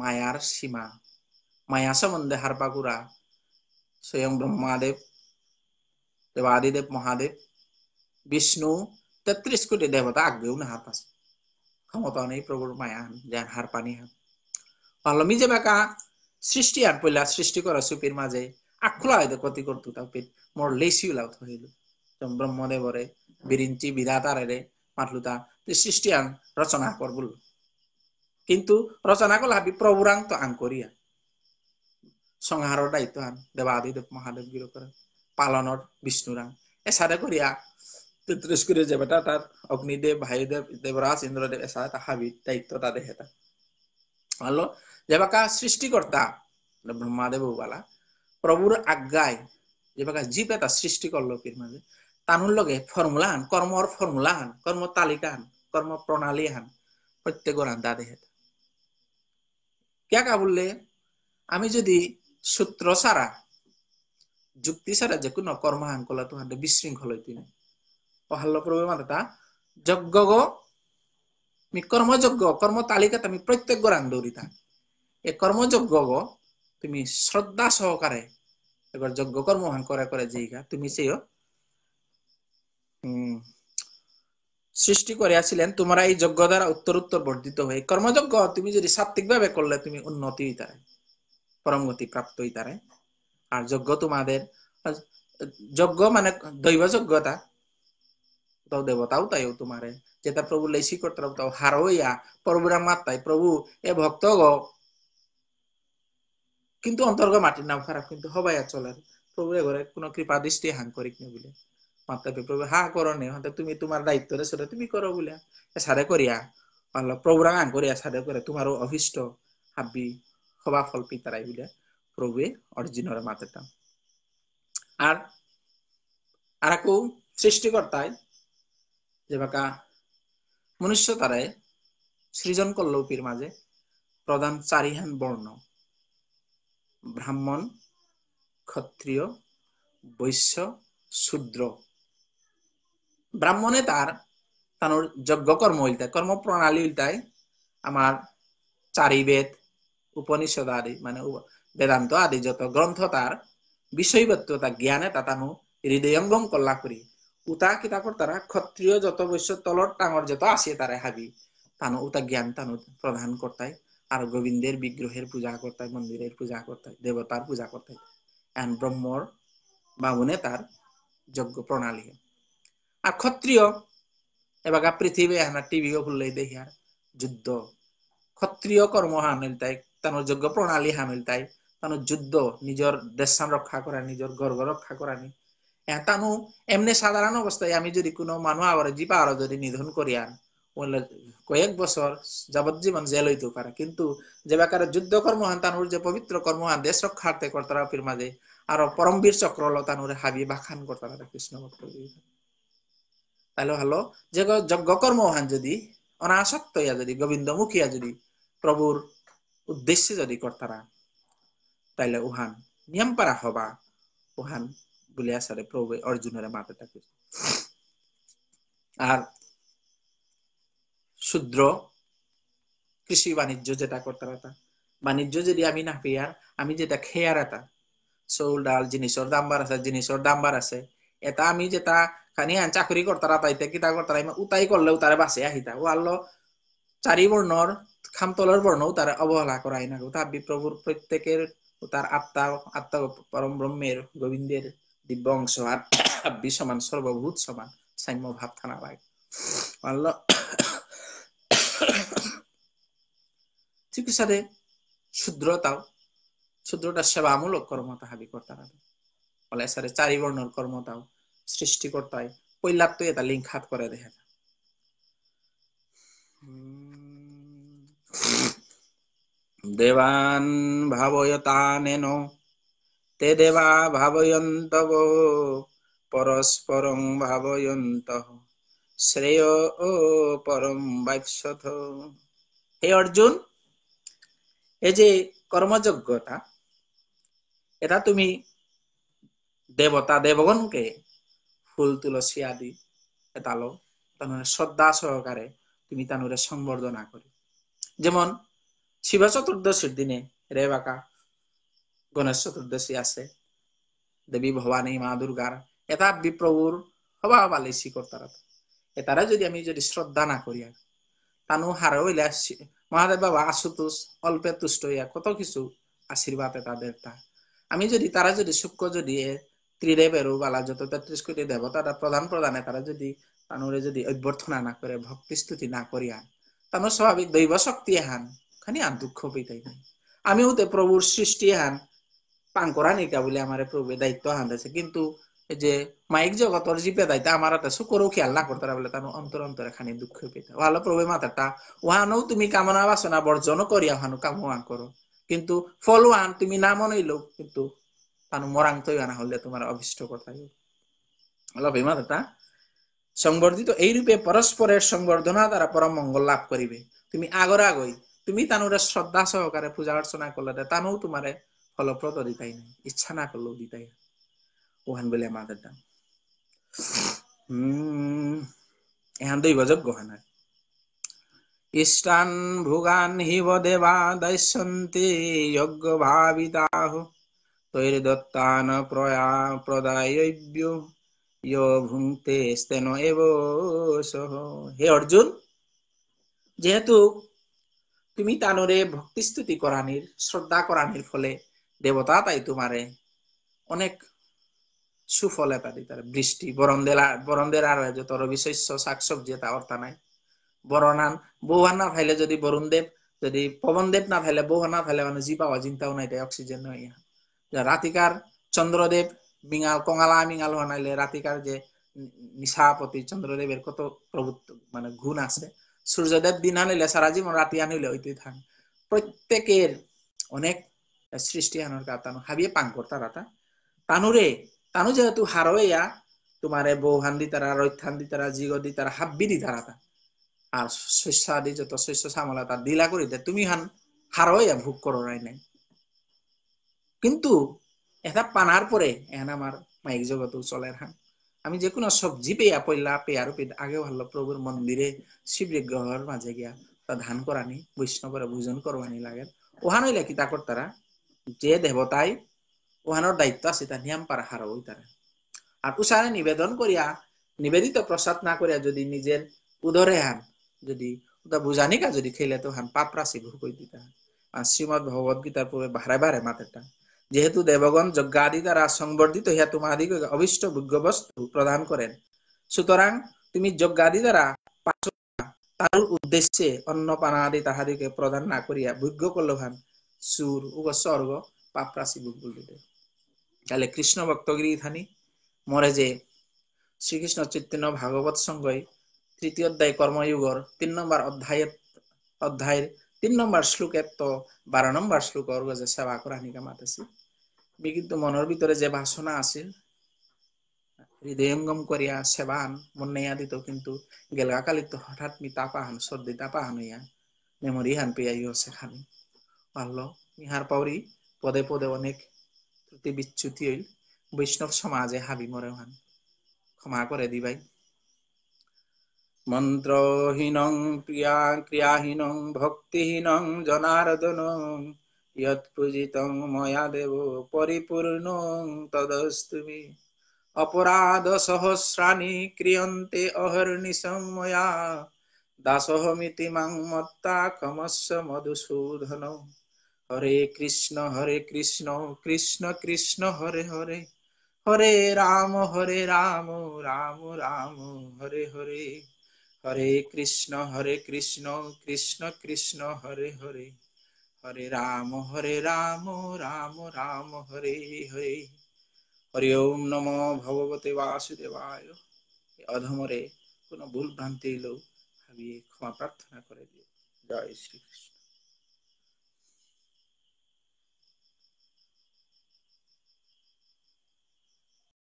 মায়ার সীমা মায়া সম্বন্ধে হারপাকুরা স্বয়ং ব্রহ্মাদেব দেব আদিদেব মহাদেব বিষ্ণু তেত্রিশ কোটি দেবতা আগেও না হাত আছে ক্ষমতা নেই প্রভুর মায়া যান হার পানি হান পারলাম যে বেকা সৃষ্টি আর পইলা সৃষ্টি করা সুপির মাঝে আখলা হয়তো ক্ষতি করতো তাও পিট মোর লেসি উলাউত হইল ব্রহ্মদেবরে বিরিঞ্চি বিধাতারে মাতলু তা সৃষ্টি আন রচনা করবুল কিন্তু রচনা করলে হাবি প্রভুরাং তো আং করিয়া সংহাৰৰ দায়িত্ব আন মহাদেব মহাদেৱ করে পালনৰ বিষ্ণুৰাং এচাৰে কৰি আ তেত্ৰিছ কৰি যে বেটা তার অগ্নিদেৱ ভাইদেৱ দেবরাজ ইন্দ্ৰদেৱ এ এটা হাবি দায়িত্ব তাদের হেতা ভালো বাকা সৃষ্টিকর্তা মানে ব্রহ্মাদেব বালা প্রভুর আজ্ঞায় বাকা জীব এটা সৃষ্টি করলো পীর মাঝে তানুর লগে ফর্মুলা আন কর্মর ফর্মুলা আন কর্ম তালিকা আন কর্ম প্রণালী আন প্রত্যেক আন দাদে হেতা কে কা বললে আমি যদি সূত্র ছাড়া যুক্তি ছাড়া যে কোনো কর্মহান কলা তোমাদের বিশৃঙ্খল হইতে না অহাল্য পূর্বে মাত্রা মানে যজ্ঞ মি কর্মযজ্ঞ কর্ম তালিকা তুমি প্রত্যেক গড়ান দৌড়িতা এ কর্মযজ্ঞ তুমি শ্রদ্ধা সহকারে এবার যজ্ঞ কর্ম করে করে যেইগা তুমি সেও সৃষ্টি আসিলেন তোমার এই যজ্ঞ দ্বারা উত্তর উত্তর বর্ধিত হয়ে কর্মযজ্ঞ তুমি যদি সাত্বিক ভাবে করলে তুমি উন্নতি হইতে পরমগতি হই তারা আর যজ্ঞ তোমাদের যজ্ঞ মানে দৈব যজ্ঞতা তো দেবতাও তাই তোমারে যেটা প্রভু লেসি করতে কর্তব তাও প্রভুর প্রভুরা তাই প্রভু এ ভক্ত গ কিন্তু অন্তর্গ মাটির নাম খারাপ কিন্তু হবাই আর চলে প্রভু ঘরে কোন কৃপা দৃষ্টি হাং করি না বলে মাতাকে প্রভু হা করো নে তুমি তোমার দায়িত্ব রে সেটা তুমি করো বলে সারে করিয়া প্রভুরা আং করিয়া সারে করে তোমারও অভিষ্ট হাবি ফলাফল পিতারা এগুলা প্রভুয়ে অর্জিনর মাতেটা আর আরাকু সৃষ্টিকর্তায় যে বাকা মনুষ্য তারাই সৃজন করল উপির মাঝে প্রধান চারিহান বর্ণ ব্রাহ্মণ ক্ষত্রিয় বৈশ্য শূদ্র ব্রাহ্মণে তার তানোর যজ্ঞ কর্ম হইতায় কর্ম প্রণালী হইতায় আমার চারিবেদ উপনিষদ আদি মানে বেদান্ত আদি যত গ্রন্থ তার বিষয়বত্ব তা জ্ঞানে তাতানু হৃদয়ঙ্গম কল্লা করি উতা কিতা তারা ক্ষত্রিয় যত বৈশ্য তলর টাঙর যত আসে তারা হাবি তানু উতা জ্ঞান তানু প্রধান কর্তায় আর গোবিন্দের বিগ্রহের পূজা কর্তায় মন্দিরের পূজা কর্তায় দেবতার পূজা কর্তায় এন ব্রহ্মর বামুনে তার যজ্ঞ প্রণালী আর ক্ষত্রিয় এবার পৃথিবী হ্যাঁ টিভিও ফুললেই দেখি আর যুদ্ধ ক্ষত্রিয় কর্মহানের তাই তানোর যোগ্য প্রণালী হামিল তাই তানোর যুদ্ধ নিজের দেশান রক্ষা করা নিজের গর্ব রক্ষা করা নি তানু এমনি সাধারণ অবস্থায় আমি যদি কোনো মানুষ আবার জীব আরো যদি নিধন করিয়ান কয়েক বছর যাবজ্জীবন জেল হইতে পারে কিন্তু যে বেকার যুদ্ধ কর্ম হান তানুর যে পবিত্র কর্ম হান দেশ রক্ষার্থে কর্তারা ফির মাঝে আর পরমবীর চক্র লতানুরে হাবি বাখান কর্তারা কৃষ্ণ ভক্ত তাহলে হলো যে যজ্ঞ কর্ম হান যদি অনাসক্ত ইয়া যদি গোবিন্দমুখিয়া যদি প্রভুর উদ্দেশ্যে যদি কর্তারা তাইলে উহান নিয়ম পারা হবা উহান বলে আসলে প্রভু অর্জুনের মাতে থাকে আর শুদ্র কৃষি বাণিজ্য যেটা করতার তা বাণিজ্য যদি আমি না পেয়ার আমি যেটা খেয়ার এটা চৌল ডাল দাম বার আছে দাম বার আছে এটা আমি যেটা খানি আন চাকরি করতারা তাইতে কিতা করতারা উতাই করলেও তারে বাসে আহিতা ও আল্লো চারি বর্ণর খামতলার বর্ণও তার অবহেলা করায় না তা বিপ্রভুর প্রত্যেকের তার আত্মা আত্মা পরম ব্রহ্মের গোবিন্দের দিব্য অংশ আর আব্বি সমান সর্বভূত সমান সাম্য ভাব থানা ভাই আল্লাহ সেবামূলক কর্ম তাহাবি করতে হবে ফলে সারে চারি বর্ণর কর্মতাও এটা করে দেখা देवान् भावयतानेन ते देवा भावयन्तव পরস্পরং ভাবয়ন্ত শ্রেয় ও পরম বাইশত হে অর্জুন এই যে কর্মযোগ্যতা এটা তুমি দেবতা দেবগণকে ফুল তুলসী আদি এটা লো তানুরে মানে শ্রদ্ধা সহকারে তুমি তানুরে সম্বর্ধনা করি যেমন শিবা চতুর্দশীর দিনে রে রেবাকা গণেশ চতুর্দশী আছে দেবী ভবানী মা দুর্গার এটা বিপ্রভুর হবা বালিসি কর্তারা এতারা যদি আমি যদি শ্রদ্ধা না করি তানু হারে হইলে মহাদেব বাবা আশুতোষ অল্পে তুষ্ট হইয়া কত কিছু আশীর্বাদ এটা দেবতা আমি যদি তারা যদি সূক্ষ্ম যদি ত্রিদেবেরও বালা যত তেত্রিশ কোটি দেবতা প্রধান প্রধানে তারা যদি তানুরে যদি অভ্যর্থনা না করে ভক্তি স্তুতি না করিয়া স্বাভাবিক দৈব শক্তি হান খানি আর দুঃখ পেতাই নাই আমি হতে প্রভুর সৃষ্টি হান পান করা নিকা বলে আমার প্রভু দায়িত্ব হান দিয়েছে কিন্তু যে মাইক জগতর জিপে দায়িত্ব আমার হাতে শুকর খেয়াল না করতে বলে তার অন্তর অন্তরে খানি দুঃখ পেতে ভালো প্রভু মাথাটা ওহানো তুমি কামনা বাসনা বর্জন করিয়া উহানো কামনা করো কিন্তু ফল উহান তুমি না মনেইলো কিন্তু তানু মরাং তৈয়ানা হলে তোমার অভিষ্ট কথা কথাই লবে মাথাটা সংবর্ধিত এইরূপে পরস্পরের সংবর্ধনা দ্বারা পরম মঙ্গল লাভ করিবে তুমি আগর আগই তুমি তানুরে শ্রদ্ধা সহকারে পূজা অর্চনা করলে তানু তোমার ফলপ্রদ দিতাই নাই ইচ্ছা না করলেও দিতাই ওহান বলে আমাদের দাম হম এহান দৈব যজ্ঞ হয় না ইষ্টান ভুগান হিব দেবা দাস্যন্তি যজ্ঞ ভাবিতাহ তৈর দত্তান প্রয়া প্রদায়ব্য হে অর্জুন যেহেতু তুমি তানরে ভক্তিস্তুতি করানির শ্রদ্ধা করানির ফলে দেবতা তাই তোমারে অনেক এটা দিতার বৃষ্টি বরন্দের আর যত রবি শস্য শাকসবজি তা অর্থা নাই বরণান বৌহান না ফাইলে যদি বরুণ দেব যদি পবন দেব না ফেলে বৌহান না ফেলে মানে পাওয়া চিন্তাও নাই অক্সিজেন নয় রাতিকার চন্দ্রদেব বিঙাল কঙালা মিঙাল হনাইলে রাতিকার যে নিশাপতি চন্দ্রদেবের কত প্রভুত্ব মানে গুণ আছে সূর্যদেব দিন আনিলে সারা জীবন রাতি আনিলে ওইতে থাকে প্রত্যেকের অনেক সৃষ্টি আনোর কাতানো হাবিয়ে পাং করতা রাতা তানুরে তানু যেহেতু হারোয়া তোমারে বৌহান্দি তারা রৈথান্দি তারা জিগদি তারা হাব্বিদি তারা তা আর শস্য আদি যত শস্য সামলা তার দিলা করিতে তুমি হান হারোয়া ভোগ করো নাই কিন্তু এটা পানার পরে এখন আমার মাইক জগত চলে হ্যাঁ আমি যে কোনো সবজি পেয়া পইলা পেয়ার পেয়ে আগে ভালো প্রভুর মন্দিরে শিবরে গ্রহর মাঝে গিয়া তা ধান করানি বৈষ্ণবরা ভোজন করবানি লাগে ওহান হইলে কি তা তারা যে দেবতাই ওহানোর দায়িত্ব আছে তা নিয়াম পার হার ওই তারা আর উষারে নিবেদন করিয়া নিবেদিত প্রসাদ না করিয়া যদি নিজের উদরে হান যদি ওটা বুঝানিকা যদি খেলে তো হান পাপ রাশি ভুকই দিতা আর শ্রীমদ ভগবত গীতার পূর্বে বারে বারে মাতেটা যেহেতু দেবগণ যজ্ঞাদি দ্বারা সংবর্ধিত হিয়া তোমাদিকে অবিষ্ট ভোগ্য বস্তু প্রদান করেন সুতরাং তুমি যজ্ঞাদি দ্বারা তার উদ্দেশ্যে অন্য পানাদি তাহাদিকে প্রদান না করিয়া ভোগ্য করলভান সুর উগ স্বর্গ পাপরাশি ভোগ বলিবে তাহলে কৃষ্ণ ভক্তগিরি থানি মরে যে শ্রীকৃষ্ণ চৈতন্য ভাগবত সঙ্গই তৃতীয় অধ্যায় কর্মযুগর তিন নম্বর অধ্যায় অধ্যায়ের তিন নম্বর শ্লোকের তো বারো নম্বর শ্লোক অর্গ যে সেবা করা নিকা মি কিন্তু মনের ভিতরে যে বাসনা আছিল হৃদয়ঙ্গম করিয়া সেবান নেয়া দিত কিন্তু গেলগা গেলগাকালিত হঠাৎ মি তাপা হান সর্দি তাপা হান হইয়া মেমোরি হান পেয়া ইয় সেখানে পারল ইহার পাউরি পদে পদে অনেক ত্রুটি বিচ্যুতি হইল বৈষ্ণব সমাজে হাবি মরে হান ক্ষমা করে দিবাই মন্ত্রহীনং ক্রিয়া ক্রিয়াহীনং ভক্তিহীনং জনার্দন ইয়ৎপূজিতং ময়া দেব পরিপূর্ণ তদস্তুমি অপরাধ সহস্রাণি ক্রিয়ন্তে অহর্নিশং ময়া দাসহমিতি মাং মত্তা ক্ষমস্ব মধুসূদন হরে কৃষ্ণ হরে কৃষ্ণ কৃষ্ণ কৃষ্ণ হরে হরে হরে রাম হরে রাম রাম রাম হরে হরে হরে কৃষ্ণ হরে কৃষ্ণ কৃষ্ণ কৃষ্ণ হরে হরে হরে রাম হরে রাম রাম রাম হরে হরে হরি ওম নম ভগবতে বাসুদেবায় অধমরে কোন ভুল ভ্রান্তি লোক আমি ক্ষমা প্রার্থনা করে দিও জয় শ্রীকৃষ্ণ